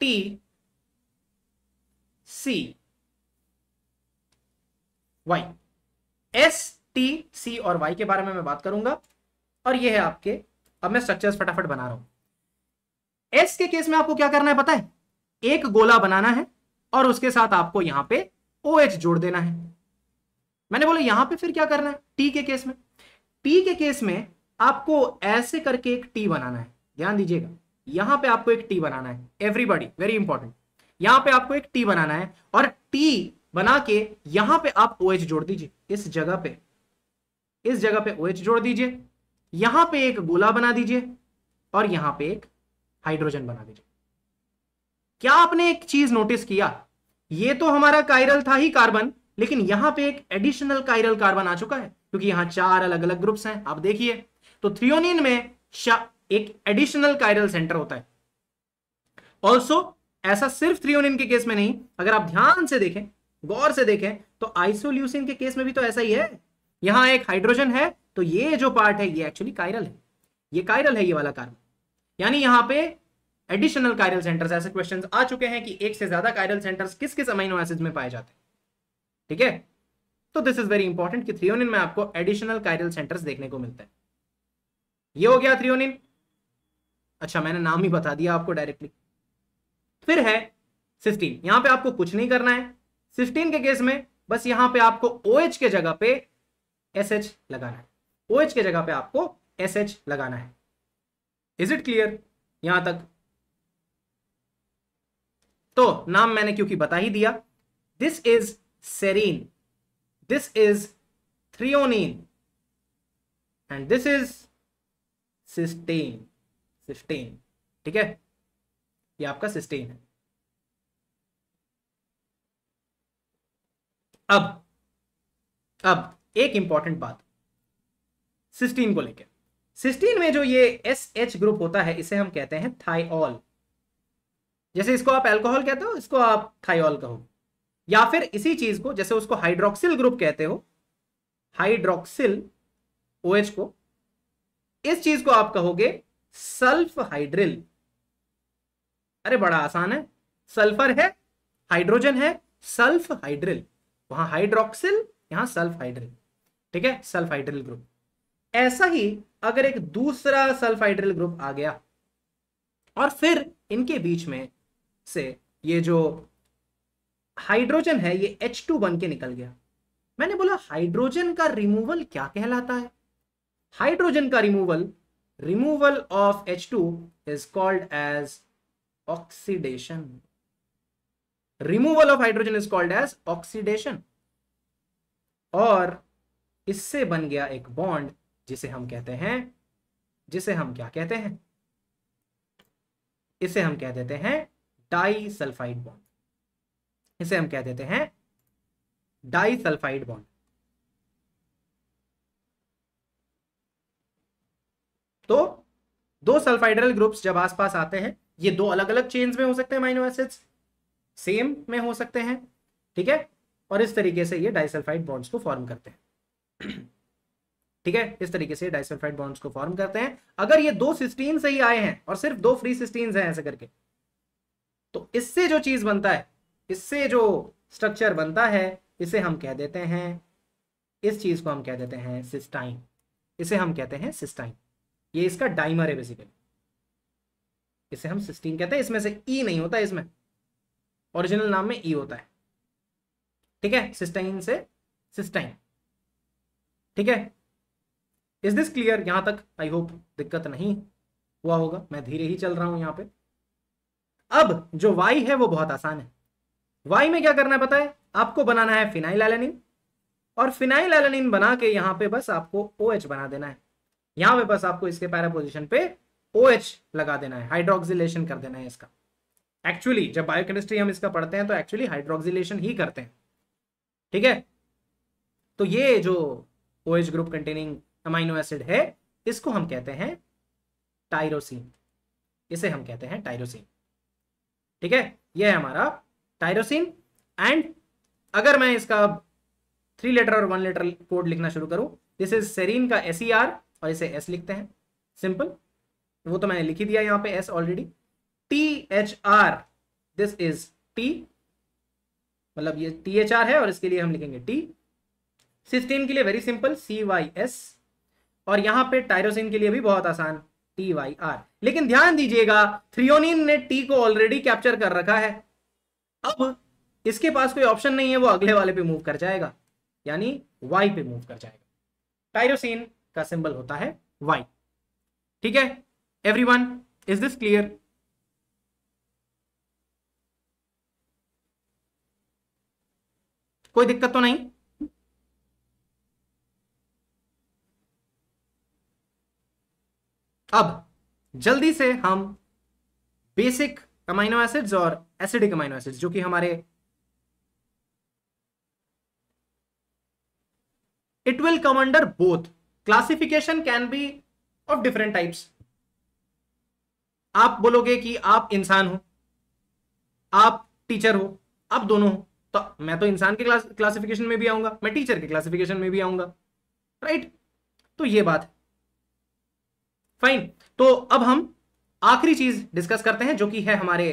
S1: T C Y S T C और वाई के बारे में मैं बात करूंगा और ये है आपके अब मैं स्ट्रक्चर फटाफट बना रहा हूं एस के केस में आपको क्या करना है पता है एक गोला बनाना है और उसके साथ आपको यहां पे ओ OH जोड़ देना है मैंने बोला यहां पे फिर क्या करना है टी के केस में टी के केस में आपको ऐसे करके एक टी बनाना है ध्यान दीजिएगा यहां पे आपको एक टी बनाना है एवरीबॉडी वेरी इंपॉर्टेंट यहां पे आपको एक टी बनाना है और टी बना के यहां पे आप ओ OH जोड़ दीजिए इस जगह पे इस जगह पे ओ OH जोड़ दीजिए यहां पे एक गोला बना दीजिए और यहां पे एक हाइड्रोजन बना दीजिए क्या आपने एक चीज नोटिस किया ये तो हमारा कायरल था ही कार्बन लेकिन यहां पे एक एडिशनल काइरल कार्बन आ चुका है क्योंकि यहां चार अलग अलग ग्रुप्स हैं आप देखिए तो थ्रियोनिन में एक एडिशनल काइरल सेंटर होता है ऑल्सो ऐसा सिर्फ थ्रियोनिन के केस में नहीं अगर आप ध्यान से देखें गौर से देखें तो आइसोल्यूसिन के केस में भी तो ऐसा ही है यहां एक हाइड्रोजन है तो ये जो पार्ट है ये एक्चुअली कायरल है ये कायरल है ये वाला कार्बन यानी यहां पे एडिशनल कायरल सेंटर्स ऐसे क्वेश्चंस आ चुके हैं कि एक से ज्यादा कायरल सेंटर्स किस किस अमीनो एसिड में पाए जाते हैं ठीक है तो दिस इज वेरी इंपॉर्टेंट कि थ्रियोनिन में आपको एडिशनल कायरल सेंटर्स देखने को मिलते हैं ये हो गया थ्रियोनिन अच्छा मैंने नाम ही बता दिया आपको डायरेक्टली फिर है सिस्टीन यहां पे आपको कुछ नहीं करना है सिस्टीन के केस में बस यहां पे आपको ओएच OH के जगह पे एसएच लगाना है ओएच OH के जगह पे आपको एसएच लगाना है इज इट क्लियर यहां तक तो नाम मैंने क्योंकि बता ही दिया this is serine. This is threonine. And this is cysteine cysteine ठीक है ये आपका सिस्टेन है अब अब एक इंपॉर्टेंट बात सिस्टीन को लेकर सिस्टीन में जो ये एस एच ग्रुप होता है इसे हम कहते हैं थाइऑल जैसे इसको आप अल्कोहल कहते हो इसको आप थाइऑल कहो या फिर इसी चीज को जैसे उसको हाइड्रोक्सिल ग्रुप कहते हो हाइड्रोक्सिल OH को इस चीज को आप कहोगे सल्फ हाइड्रिल अरे बड़ा आसान है सल्फर है हाइड्रोजन है सल्फ हाइड्रिल वहां हाइड्रोक्सिल यहां सल्फ हाइड्रिल ठीक है सल्फ हाइड्रिल ग्रुप ऐसा ही अगर एक दूसरा सल्फ हाइड्रिल ग्रुप आ गया और फिर इनके बीच में से ये जो हाइड्रोजन है ये एच टू बन के निकल गया मैंने बोला हाइड्रोजन का रिमूवल क्या कहलाता है हाइड्रोजन का removal removal of H two is called as oxidation removal of hydrogen is called as oxidation और इससे बन गया एक बॉन्ड जिसे हम कहते हैं जिसे हम क्या कहते हैं इसे हम कह देते हैं डाई सल्फाइड बॉन्ड इसे हम कह देते हैं डाइसल्फाइड बॉन्ड तो दो सल्फाइडरल ग्रुप्स जब आसपास आते हैं ये दो अलग अलग चेन्स में हो सकते हैं माइनो एसिड्स सेम में हो सकते हैं ठीक है और इस तरीके से ये डाइसल्फाइड बॉन्ड्स को फॉर्म करते हैं ठीक है इस तरीके से डाइसल्फाइड बॉन्ड्स को फॉर्म करते हैं अगर ये दो सिस्टीन से ही आए हैं और सिर्फ दो फ्री सिस्टीन हैं ऐसे करके तो इससे जो चीज बनता है इससे जो स्ट्रक्चर बनता है इसे हम कह देते हैं इस चीज़ को हम कह देते हैं सिस्टाइन इसे हम कहते हैं सिस्टाइन ये इसका डाइमर है बेसिकली इसे हम सिस्टीन कहते हैं इसमें से ई e नहीं होता इसमें ओरिजिनल नाम में ई e होता है ठीक है सिस्टाइन से सिस्टाइन ठीक है इज दिस क्लियर यहां तक आई होप दिक्कत नहीं हुआ होगा मैं धीरे ही चल रहा हूं यहां पे अब जो वाई है वो बहुत आसान है वाई में क्या करना है पता है आपको बनाना है फिनाइल एलेनिन और फिनाइल एलेनिन बना के यहां पे बस आपको ओ OH बना देना है यहां पे बस आपको इसके पैरा पोजिशन पे ओ OH लगा देना है हाइड्रोक्सिलेशन कर देना है इसका एक्चुअली जब बायोकेमिस्ट्री हम इसका पढ़ते हैं तो एक्चुअली हाइड्रोक्सिलेशन ही करते हैं ठीक है तो ये जो O OH group containing amino acid है इसको हम कहते हैं टाइरोसिन इसे हम कहते हैं टाइरोसिन ठीक है यह है हमारा टायरोसिन एंड अगर मैं इसका थ्री लेटर और वन लेटर कोड लिखना शुरू करूं दिस इज सेरीन का एस ई आर और इसे एस लिखते हैं सिंपल वो तो मैंने लिखी दिया यहाँ पे S already T H R this is T मतलब ये टी एच आर है और इसके लिए हम लिखेंगे टी सिस्टीन के लिए very simple C Y S और यहां पे टायरोसिन के लिए भी बहुत आसान टी वाई आर लेकिन ध्यान दीजिएगा थ्रियोनिन ने टी को ऑलरेडी कैप्चर कर रखा है अब इसके पास कोई ऑप्शन नहीं है वो अगले वाले पे मूव कर जाएगा यानी वाई पे मूव कर जाएगा टाइरोसिन का सिंबल होता है वाई ठीक है एवरीवन इज दिस क्लियर कोई दिक्कत तो नहीं अब जल्दी से हम बेसिक अमाइनो एसिड्स और एसिडिक अमाइनो एसिड जो कि हमारे it will come under both classification can be of different types आप बोलोगे कि आप इंसान हो आप टीचर हो आप दोनों हो तो मैं तो इंसान के क्लास क्लासिफिकेशन में भी आऊंगा मैं टीचर के क्लासिफिकेशन में भी आऊंगा राइट right? तो ये बात है फाइन तो अब हम आखिरी चीज डिस्कस करते हैं जो कि है हमारे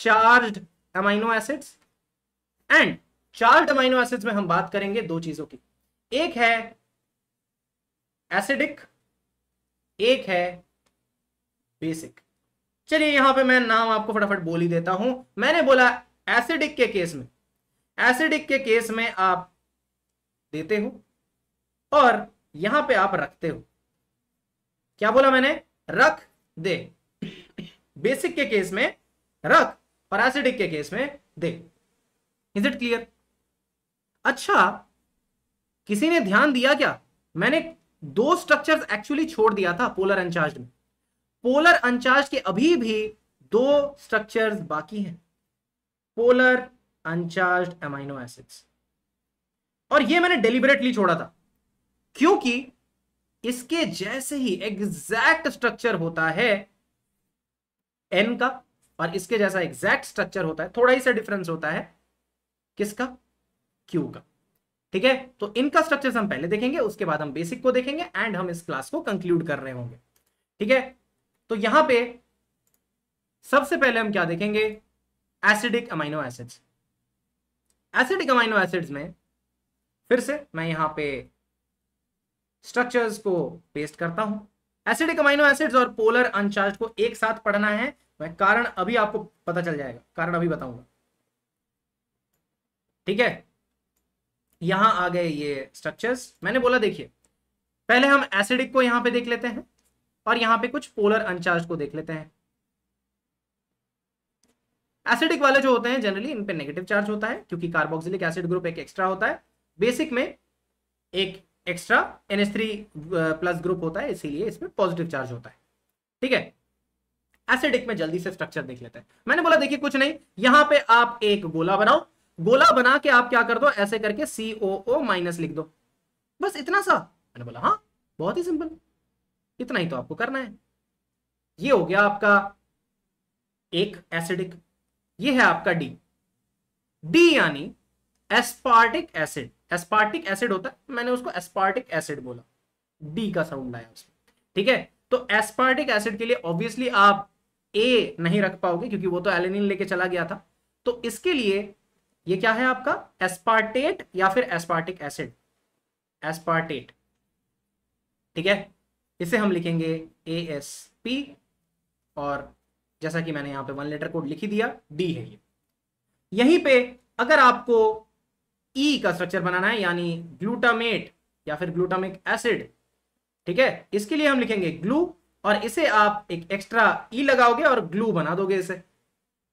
S1: charge amino acids and charge amino acids में हम बात करेंगे दो चीजों की एक है एसिडिक एक है बेसिक चलिए यहां पे मैं नाम आपको फटाफट बोल ही देता हूं मैंने बोला एसिडिक के केस में एसिडिक के केस में आप देते हो और यहां पे आप रखते हो क्या बोला मैंने रख दे बेसिक के केस में रख पैरासिटिक के केस में दे इज इट क्लियर अच्छा किसी ने ध्यान दिया क्या मैंने दो स्ट्रक्चर्स एक्चुअली छोड़ दिया था पोलर अनचार्ज में पोलर अनचार्ज के अभी भी दो स्ट्रक्चर्स बाकी हैं पोलर अनचार्ज एमाइनो एसिड्स और ये मैंने डिलिबरेटली छोड़ा था क्योंकि इसके जैसे ही एग्जैक्ट स्ट्रक्चर होता है एन का और इसके जैसा एग्जैक्ट स्ट्रक्चर होता है थोड़ा ही सा डिफरेंस होता है किसका क्यू का ठीक है तो इनका स्ट्रक्चर हम पहले देखेंगे उसके बाद हम बेसिक को देखेंगे एंड हम इस क्लास को कंक्लूड कर रहे होंगे ठीक है तो यहां पे सबसे पहले हम क्या देखेंगे acidic amino acids acidic amino acids में फिर से मैं यहां पे स्ट्रक्चर्स को पेस्ट करता हूं एसिडिक अमाइनो एसिड्स और पोलर अनचार्ज को एक साथ पढ़ना है मैं कारण अभी आपको पता चल जाएगा कारण अभी बताऊंगा ठीक है यहां आ गए ये स्ट्रक्चर्स मैंने बोला देखिए पहले हम एसिडिक को यहां पे देख लेते हैं और यहां पे कुछ पोलर अनचार्ज को देख लेते हैं एसिडिक वाले जो होते हैं जनरली इन पे नेगेटिव चार्ज होता है क्योंकि कार्बोक्सिलिक एसिड ग्रुप एक एक्स्ट्रा होता है बेसिक में एक एक्स्ट्रा थ्री प्लस ग्रुप होता है इसीलिए इसमें पॉजिटिव चार्ज होता है ठीक है एसिडिक में जल्दी से स्ट्रक्चर देख लेते हैं मैंने बोला देखिए कुछ नहीं यहां पे आप एक गोला बनाओ गोला बना के आप क्या कर दो ऐसे करके सी ओ माइनस लिख दो बस इतना सा मैंने बोला हाँ बहुत ही सिंपल इतना ही तो आपको करना है ये हो गया आपका एक एसिडिक ये है आपका डी डी यानी एस्पार्टिक एसिड एस्पार्टिक एसिड होता है मैंने उसको एस्पार्टिक एसिड बोला डी का साउंड आया उसमें ठीक है तो एस्पार्टिक एसिड के लिए ऑब्वियसली आप ए नहीं रख पाओगे क्योंकि वो तो एलेनिन लेके चला गया था तो इसके लिए ये क्या है आपका एस्पार्टेट या फिर एस्पार्टिक एसिड एस्पार्टेट ठीक है इसे हम लिखेंगे ए एस पी और जैसा कि मैंने यहां पे वन लेटर कोड लिखी दिया डी है ये यहीं पे अगर आपको ई e का स्ट्रक्चर बनाना है यानी ग्लूटामेट या फिर ग्लूटामिक एसिड ठीक है इसके लिए हम लिखेंगे ग्लू और इसे आप एक एक्स्ट्रा ई e लगाओगे और ग्लू बना दोगे इसे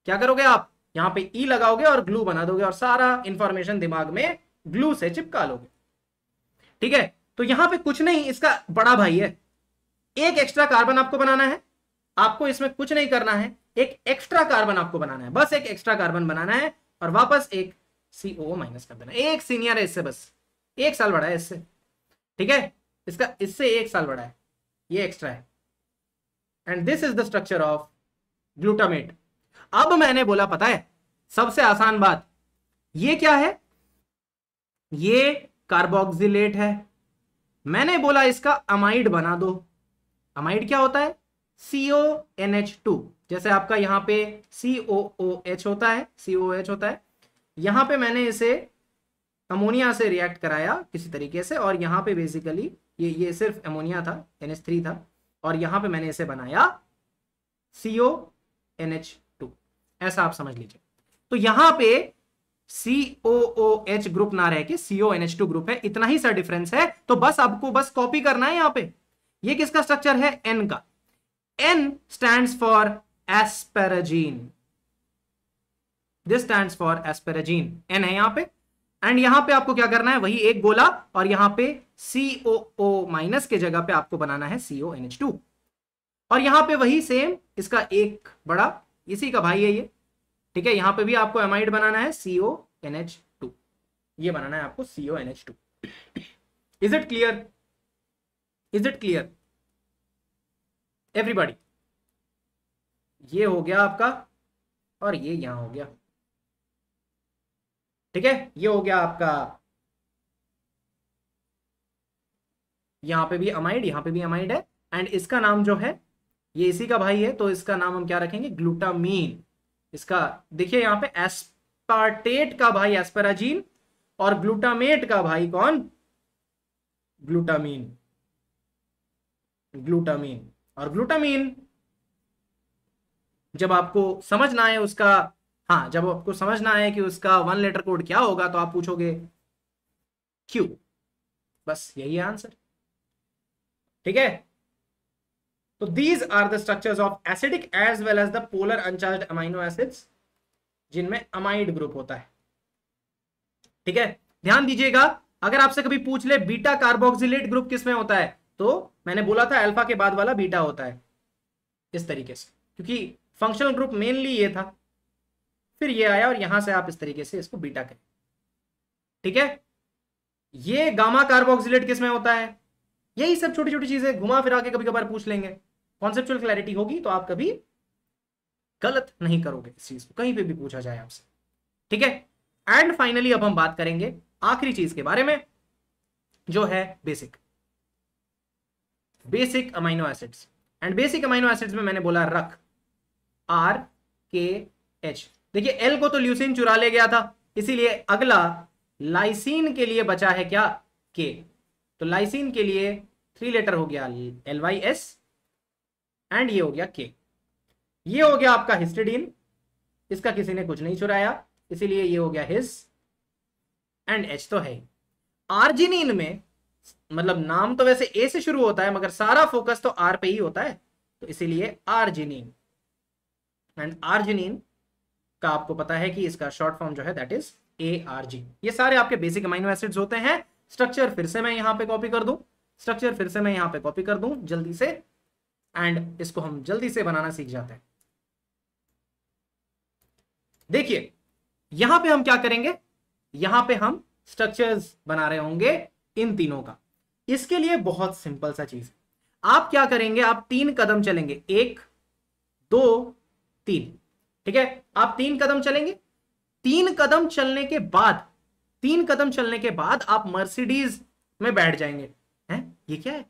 S1: क्या करोगे आप यहाँ पे ई e लगाओगे और ग्लू बना दोगे और सारा इंफॉर्मेशन दिमाग में ग्लू से चिपका लोगे ठीक है तो यहां पे कुछ नहीं इसका बड़ा भाई है एक एक्स्ट्रा कार्बन आपको बनाना है आपको इसमें कुछ नहीं करना है एक एक्स्ट्रा कार्बन आपको बनाना है बस एक एक्स्ट्रा कार्बन बनाना है और वापस एक सीओ माइनस कर देना एक सीनियर है इससे बस एक साल बड़ा है इससे ठीक है इसका इससे एक साल बड़ा है ये एक्स्ट्रा है and this is the structure of glutamate अब मैंने बोला पता है सबसे आसान बात ये क्या है ये कार्बोक्सिलेट है मैंने बोला इसका अमाइड बना दो अमाइड क्या होता है सीओ एन एच टू जैसे आपका यहां पे सीओ एच होता है सीओ एच होता है यहां पे मैंने इसे अमोनिया से रिएक्ट कराया किसी तरीके से और यहां पे बेसिकली ये ये सिर्फ अमोनिया था एन एच थ्री था और यहां पे मैंने इसे बनाया सीओ एन एच टू ऐसा आप समझ लीजिए तो यहां पे एच ग्रुप ना रह के टू ग्रुप है इतना ही सर डिफरेंस है तो बस आपको बस कॉपी करना है यहां पे ये किसका स्ट्रक्चर है एन का N stand for asparagine this stand for asparagine N है यहां पर एंड यहां पे आपको क्या करना है वही एक गोला और यहां पे COO माइनस के जगह पे आपको बनाना है CONH2 और यहां पे वही सेम इसका एक बड़ा इसी का भाई है ये ठीक है यहां पे भी आपको एमाइड बनाना है CONH2 ये बनाना है आपको CONH2 is it clear is it clear everybody ये हो गया आपका और ये यहां हो गया ठीक है ये हो गया आपका यहां पे भी अमाइड यहां पे भी अमाइड है एंड इसका नाम जो है ये इसी का भाई है तो इसका नाम हम क्या रखेंगे ग्लूटामीन इसका देखिए यहां पे एस्पार्टेट का भाई एस्पराजीन और ग्लूटामेट का भाई कौन ग्लूटामीन ग्लूटामीन और ग्लूटामीन जब आपको समझ ना आए उसका हाँ जब आपको समझना है कि उसका वन लेटर कोड क्या होगा तो आप पूछोगे क्यू बस यही है आंसर ठीक है तो these are the structures of acidic as well as the polar uncharged amino acids जिनमें अमाइड ग्रुप होता है ठीक है ध्यान दीजिएगा अगर आपसे कभी पूछ ले बीटा कार्बोक्सिलेट ग्रुप किसमें होता है तो मैंने बोला था अल्फा के बाद वाला बीटा होता है इस तरीके से क्योंकि फंक्शनल ग्रुप मेनली ये था फिर ये आया और यहां से आप इस तरीके से इसको बीटा करें ठीक है ये गामा कार्बोक्सिलेट किस में होता है यही सब छोटी छोटी चीजें घुमा फिरा के कभी कभार पूछ लेंगे कॉन्सेप्चुअल क्लैरिटी होगी तो आप कभी गलत नहीं करोगे इस चीज को कहीं पे भी पूछा जाए आपसे ठीक है एंड फाइनली अब हम बात करेंगे आखिरी चीज के बारे में जो है basic basic amino acids and basic amino acids में मैंने बोला रख आर के एच देखिए एल को तो ल्यूसिन चुरा ले गया था इसीलिए अगला लाइसिन के लिए बचा है क्या के तो लाइसिन के लिए थ्री लेटर हो गया एल वाई एस एंड ये हो गया के ये हो गया आपका हिस्टेडिन इसका किसी ने कुछ नहीं चुराया इसीलिए ये हो गया हिस एंड एच तो है आर्जिनिन में मतलब नाम तो वैसे ए से शुरू होता है मगर सारा फोकस तो आर पे ही होता है तो इसीलिए आर्जिनिन एंड आर्जिनिन का आपको पता है कि इसका शॉर्ट फॉर्म जो है that is A R G ये सारे आपके बेसिक अमाइनो एसिड्स होते हैं स्ट्रक्चर फिर से मैं यहाँ पे कॉपी कर दू स्ट्रक्चर फिर से मैं यहाँ पे कॉपी कर दू जल्दी से एंड इसको हम जल्दी से बनाना सीख जाते हैं देखिए यहां पे हम क्या करेंगे यहां पे हम स्ट्रक्चर्स बना रहे होंगे इन तीनों का इसके लिए बहुत सिंपल सा चीज है आप क्या करेंगे आप तीन कदम चलेंगे एक दो तीन ठीक है आप तीन कदम चलेंगे तीन कदम चलने के बाद तीन कदम चलने के बाद आप मर्सिडीज में बैठ जाएंगे हैं ये क्या है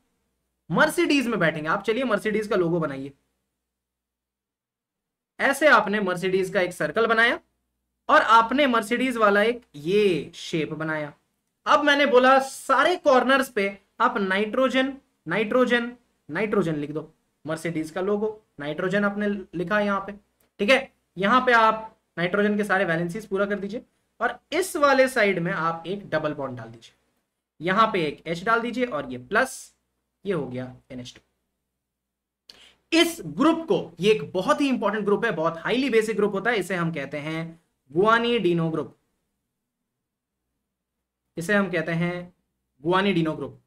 S1: मर्सिडीज में बैठेंगे आप चलिए मर्सिडीज का लोगो बनाइए ऐसे आपने मर्सिडीज का एक सर्कल बनाया और आपने मर्सिडीज वाला एक ये शेप बनाया अब मैंने बोला सारे कॉर्नर्स पे आप नाइट्रोजन नाइट्रोजन नाइट्रोजन लिख दो मर्सिडीज का लोगो नाइट्रोजन आपने लिखा यहां पे ठीक है यहां पे आप नाइट्रोजन के सारे वैलेंसीज पूरा कर दीजिए और इस वाले साइड में आप एक डबल बॉन्ड डाल दीजिए यहां पे एक एच डाल दीजिए और ये प्लस ये हो गया NH2 इस ग्रुप को ये एक बहुत ही इंपॉर्टेंट ग्रुप है बहुत हाईली बेसिक ग्रुप होता है इसे हम कहते हैं गुआनी डीनो ग्रुप इसे हम कहते हैं guanidino group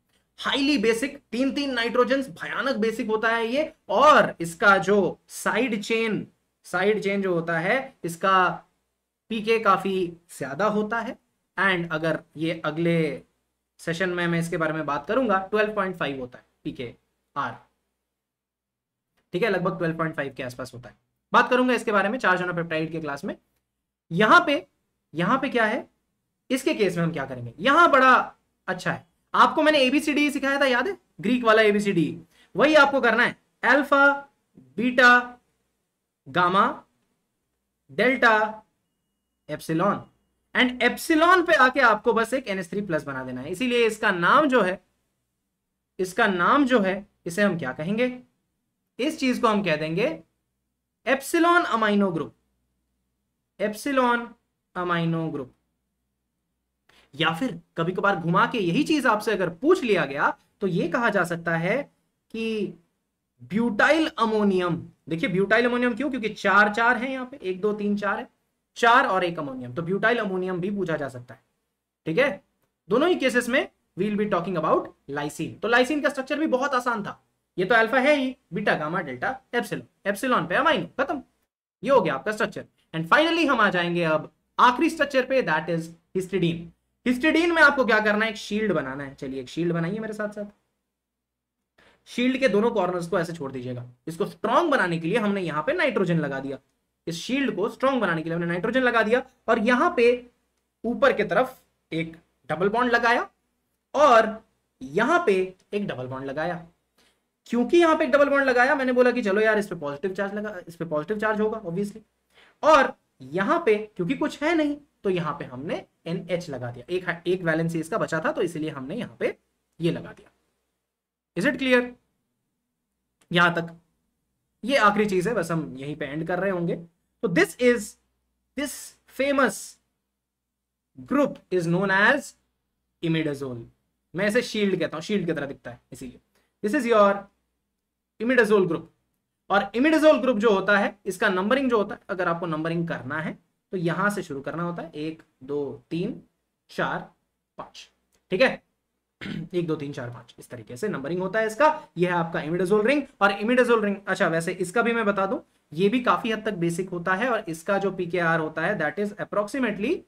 S1: highly basic तीन तीन नाइट्रोजन भयानक बेसिक होता है ये और इसका जो साइड चेन साइड चेन जो होता है इसका पीके काफ़ी ज़्यादा होता है एंड अगर ये अगले सेशन में मैं इसके बारे में बात करूंगा 12.5 होता है पीके आर ठीक है लगभग 12.5 के आसपास होता है बात करूंगा इसके बारे में चार जनो पेप्टाइड के क्लास में यहां पे यहां पे क्या है इसके केस में हम क्या करेंगे यहां बड़ा अच्छा है आपको मैंने एबीसीडी सिखाया था याद है ग्रीक वाला एबीसीडी वही आपको करना है alpha beta gamma delta epsilon and epsilon पे आके आपको बस एक एनएस थ्री प्लस बना देना है इसीलिए इसका नाम जो है इसका नाम जो है इसे हम क्या कहेंगे इस चीज को हम कह देंगे epsilon amino group epsilon amino group या फिर कभी कभार घुमा के यही चीज आपसे अगर पूछ लिया गया तो यह कहा जा सकता है कि ब्यूटाइल अमोनियम देखिए ब्यूटाइल अमोनियम क्यों क्योंकि चार चार है यहाँ पे एक दो तीन चार है चार और एक अमोनियम तो ब्यूटाइल अमोनियम भी पूछा जा सकता है ठीक है दोनों ही केसेस में we'll be talking about lysine तो लाइसिन का स्ट्रक्चर भी बहुत आसान था ये तो अल्फा है ही beta gamma delta epsilon epsilon पे अमाइन खत्म ये हो गया आपका स्ट्रक्चर एंड फाइनली हम आ जाएंगे अब आखिरी स्ट्रक्चर पे दैट इज हिस्टिडीन हिस्टिडीन में आपको क्या करना है एक शील्ड बनाना है चलिए एक शील्ड बनाइए मेरे साथ साथ शील्ड के दोनों कॉर्नर्स को ऐसे छोड़ दीजिएगा इसको स्ट्रॉन्ग बनाने के लिए हमने यहाँ पे नाइट्रोजन लगा दिया इस शील्ड को स्ट्रॉन्ग बनाने के लिए हमने नाइट्रोजन लगा दिया और यहां पे ऊपर की तरफ एक डबल बॉन्ड लगाया और यहां पे एक डबल बॉन्ड लगाया क्योंकि यहां पे एक डबल बॉन्ड लगाया मैंने बोला कि चलो यार इस पे पॉजिटिव चार्ज लगा इस पे पॉजिटिव चार्ज होगा ऑब्वियसली और यहां पे क्योंकि कुछ है नहीं तो यहां पे हमने एन लगा दिया एक एक वैलेंसी इसका बचा था तो इसीलिए हमने यहां पे ये यह लगा दिया इज इट क्लियर यहां तक ये आखिरी चीज है बस हम यहीं पे एंड कर रहे होंगे तो this is this famous group is known as imidazole मैं इसे शील्ड कहता हूं शील्ड की तरह दिखता है इसीलिए this is your imidazole group और इमिडाजोल ग्रुप जो होता है इसका नंबरिंग जो होता है अगर आपको नंबरिंग करना है तो यहां से शुरू करना होता है एक दो तीन चार पांच ठीक है एक दो तीन चार पांच इस तरीके से नंबरिंग होता है इसका यह है आपका इमिडेजोल रिंग और इमिडेजोल रिंग अच्छा वैसे इसका भी मैं बता दूं ये भी काफी हद तक बेसिक होता है और इसका जो पीके होता है दैट इज अप्रोक्सीमेटली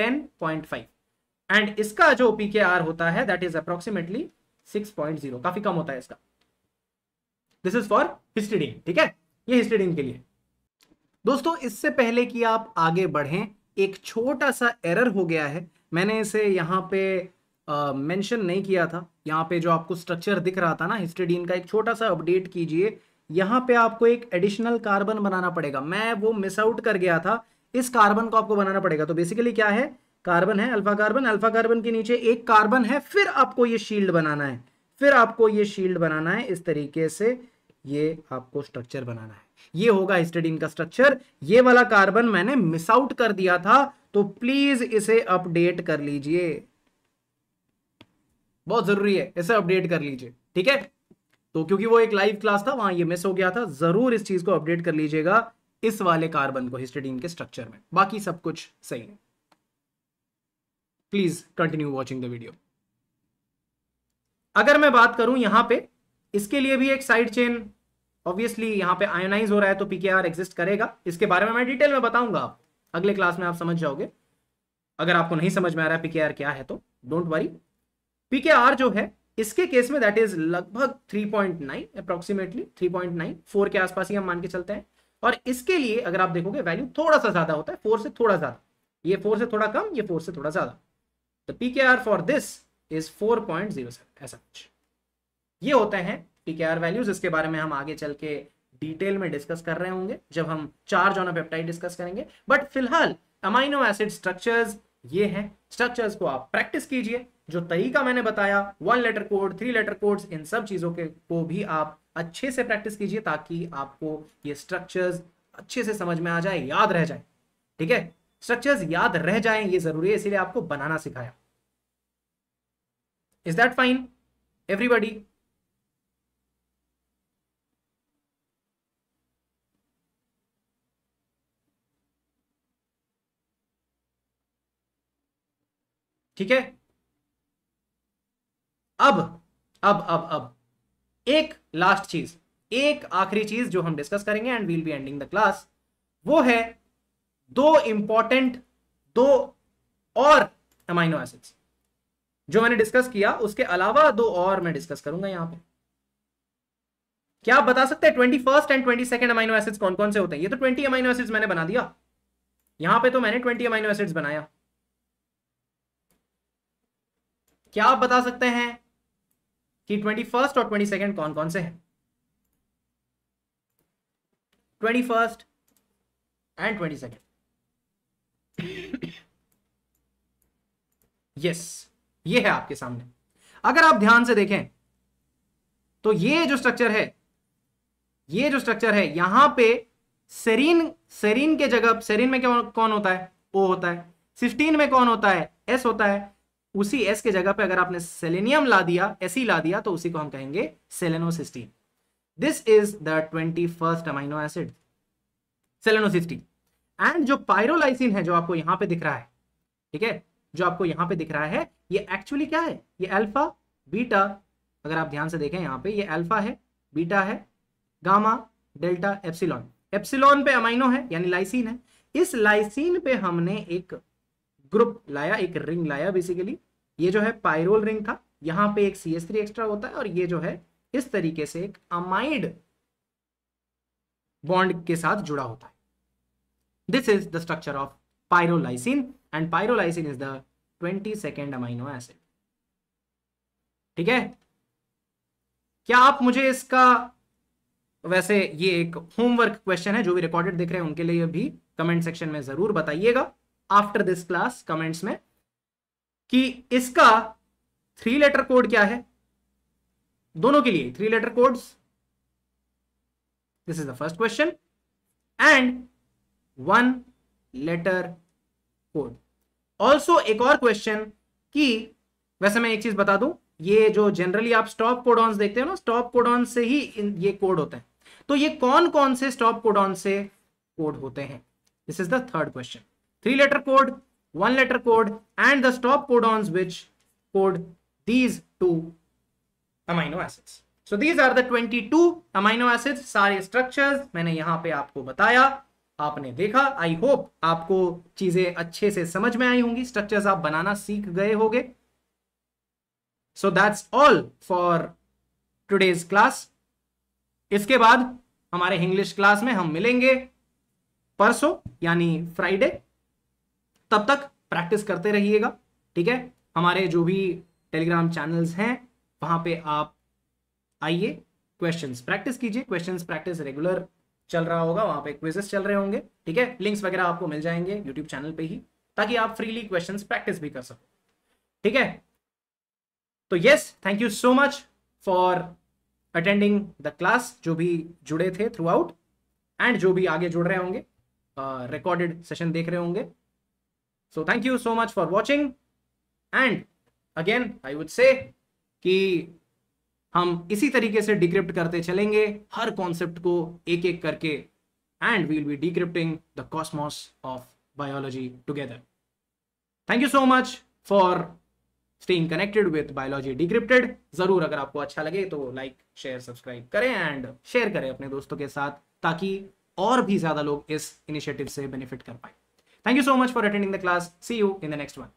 S1: 10.5 एंड इसका जो पीके होता है दैट इज अप्रोक्सीमेटली 6.0 काफी कम होता है इसका दिस इज फॉर हिस्टिडीन ठीक है ये हिस्टिडीन के लिए दोस्तों इससे पहले कि आप आगे बढ़ें एक छोटा सा एरर हो गया है मैंने इसे यहां पे मेंशन नहीं किया था यहाँ पे जो आपको स्ट्रक्चर दिख रहा था ना हिस्टेडीन का एक छोटा सा अपडेट कीजिए यहाँ पे आपको एक एडिशनल कार्बन बनाना पड़ेगा मैं वो मिस आउट कर गया था इस कार्बन को आपको बनाना पड़ेगा तो बेसिकली क्या है कार्बन है अल्फा कार्बन अल्फा कार्बन के नीचे एक कार्बन है फिर आपको ये शील्ड बनाना है फिर आपको ये शील्ड बनाना है इस तरीके से ये आपको स्ट्रक्चर बनाना है ये होगा हिस्टेडीन का स्ट्रक्चर ये वाला कार्बन मैंने मिस आउट कर दिया था तो प्लीज इसे अपडेट कर लीजिए बहुत जरूरी है इसे अपडेट कर लीजिए ठीक है तो क्योंकि वो एक लाइव क्लास था वहां ये मिस हो गया था जरूर इस चीज को अपडेट कर लीजिएगा इस वाले कार्बन को हिस्टेडीन के स्ट्रक्चर में बाकी सब कुछ सही है please continue watching the video अगर मैं बात करूं यहां पे इसके लिए भी एक साइड चेन ऑब्वियसली यहां पे आयोनाइज हो रहा है तो पीकेआर एग्जिस्ट करेगा इसके बारे में मैं डिटेल में बताऊंगा आप अगले क्लास में आप समझ जाओगे अगर आपको नहीं समझ में आ रहा है पीकेआर क्या है तो don't worry P K R जो है इसके केस में दैट इज लगभग 3.9 अप्रोक्सीमेटली थ्री फोर के आसपास ही हम मान के चलते हैं और इसके लिए अगर आप देखोगे वैल्यू थोड़ा सा ज्यादा होता है फोर से थोड़ा ज्यादा ये फोर से थोड़ा कम ये फोर से थोड़ा ज्यादा the P R for this is four point zero ऐसा कुछ ये होते हैं पीके आर वैल्यूज इसके बारे में हम आगे चल के डिटेल में डिस्कस कर रहे होंगे जब हम चार ऑन पेप्टाइड डिस्कस करेंगे बट फिलहाल अमाइनो एसिड स्ट्रक्चर्स ये हैं स्ट्रक्चर्स को आप प्रैक्टिस कीजिए जो तरीका मैंने बताया one letter code three letter codes इन सब चीज़ों के को भी आप अच्छे से प्रैक्टिस कीजिए ताकि आपको ये स्ट्रक्चर्स अच्छे से समझ में आ जाए याद रह जाए ठीक है स्ट्रक्चर्स याद रह जाए ये जरूरी है इसीलिए आपको बनाना सिखाया इज दैट फाइन एवरीबडी ठीक है अब अब अब अब एक लास्ट चीज एक आखिरी चीज जो हम डिस्कस करेंगे and we'll be ending the class वो है दो इंपॉर्टेंट दो और अमाइनो एसिड्स जो मैंने डिस्कस किया उसके अलावा दो और मैं डिस्कस करूंगा यहां पे क्या आप बता सकते हैं twenty first and twenty second amino acids कौन कौन से होते हैं ये तो ट्वेंटी अमाइनो एसिड्स मैंने बना दिया यहां पे तो मैंने ट्वेंटी अमाइनो एसिड्स बनाया क्या आप बता सकते हैं कि ट्वेंटी फर्स्ट और ट्वेंटी सेकेंड कौन कौन से हैं twenty first and twenty second yes ये है आपके सामने अगर आप ध्यान से देखें तो ये जो स्ट्रक्चर है ये जो स्ट्रक्चर है यहां पे सेरीन सेरीन के जगह सेरीन में कौन कौन होता है ओ होता है सिफ्टीन में कौन होता है एस होता है उसी एस के जगह पे अगर आपने सेलेनियम ला दिया एस ही e ला दिया तो उसी को हम कहेंगे selenocysteine this is the twenty first amino acid selenocysteine and जो पायरोलाइसिन है जो आपको यहां पे दिख रहा है ठीक है जो आपको यहां पे दिख रहा है ये एक्चुअली क्या है ये अल्फा बीटा अगर आप ध्यान से देखें यहां पे ये अल्फा है बीटा है गामा डेल्टा एप्सिलॉन एप्सिलॉन पे अमाइनो है यानी लाइसिन है इस लाइसिन पे हमने एक ग्रुप लाया एक रिंग लाया बेसिकली ये जो है पायरोल रिंग था यहां पे एक सी एस थ्री एक्स्ट्रा होता है और ये जो है इस तरीके से एक अमाइड बॉन्ड के साथ जुड़ा होता है this is the structure of pyrrolysine and pyrrolysine is the twenty second amino acid ठीक है क्या आप मुझे इसका वैसे ये एक होमवर्क क्वेश्चन है जो भी रिकॉर्डेड देख रहे हैं उनके लिए भी कमेंट सेक्शन में जरूर बताइएगा आफ्टर दिस क्लास कमेंट्स में कि इसका थ्री लेटर कोड क्या है दोनों के लिए three letter codes this is the first question and one letter code also एक और क्वेश्चन कि वैसे मैं एक चीज बता दूं ये जो जनरली आप स्टॉप कोडॉन्स देखते हो ना स्टॉप कोडॉन से ही ये कोड होते हैं तो ये कौन कौन से स्टॉप कोडॉन से कोड होते हैं this is the third question three letter code one letter code and the stop codons which code these two amino acids so these are the 22 amino acids सारे structures मैंने यहाँ पे आपको बताया आपने देखा आई होप आपको चीजें अच्छे से समझ में आई होंगी स्ट्रक्चर्स आप बनाना सीख गए होंगे so that's all for today's class इसके बाद हमारे इंग्लिश क्लास में हम मिलेंगे परसों यानी फ्राइडे तब तक प्रैक्टिस करते रहिएगा ठीक है हमारे जो भी टेलीग्राम चैनल्स हैं वहां पे आप आइए क्वेश्चंस प्रैक्टिस कीजिए क्वेश्चंस प्रैक्टिस रेगुलर चल रहा होगा वहां पे क्विजेस चल रहे होंगे ठीक है लिंक्स वगैरह आपको मिल जाएंगे यूट्यूब चैनल पे ही ताकि आप फ्रीली क्वेश्चन प्रैक्टिस भी कर सको ठीक है तो yes thank you so much for attending the class जो भी जुड़े थे थ्रू आउट एंड जो भी आगे जुड़ रहे होंगे रिकॉर्डेड uh, सेशन देख रहे होंगे so thank you so much for watching and again i would say कि हम इसी तरीके से डिक्रिप्ट करते चलेंगे हर कॉन्सेप्ट को एक एक करके and we'll be decrypting the cosmos of biology together thank you so much for staying connected with biology decrypted जरूर अगर आपको अच्छा लगे तो लाइक शेयर सब्सक्राइब करें एंड शेयर करें अपने दोस्तों के साथ ताकि और भी ज्यादा लोग इस इनिशिएटिव से बेनिफिट कर पाए Thank you so much for attending the class. See you in the next one.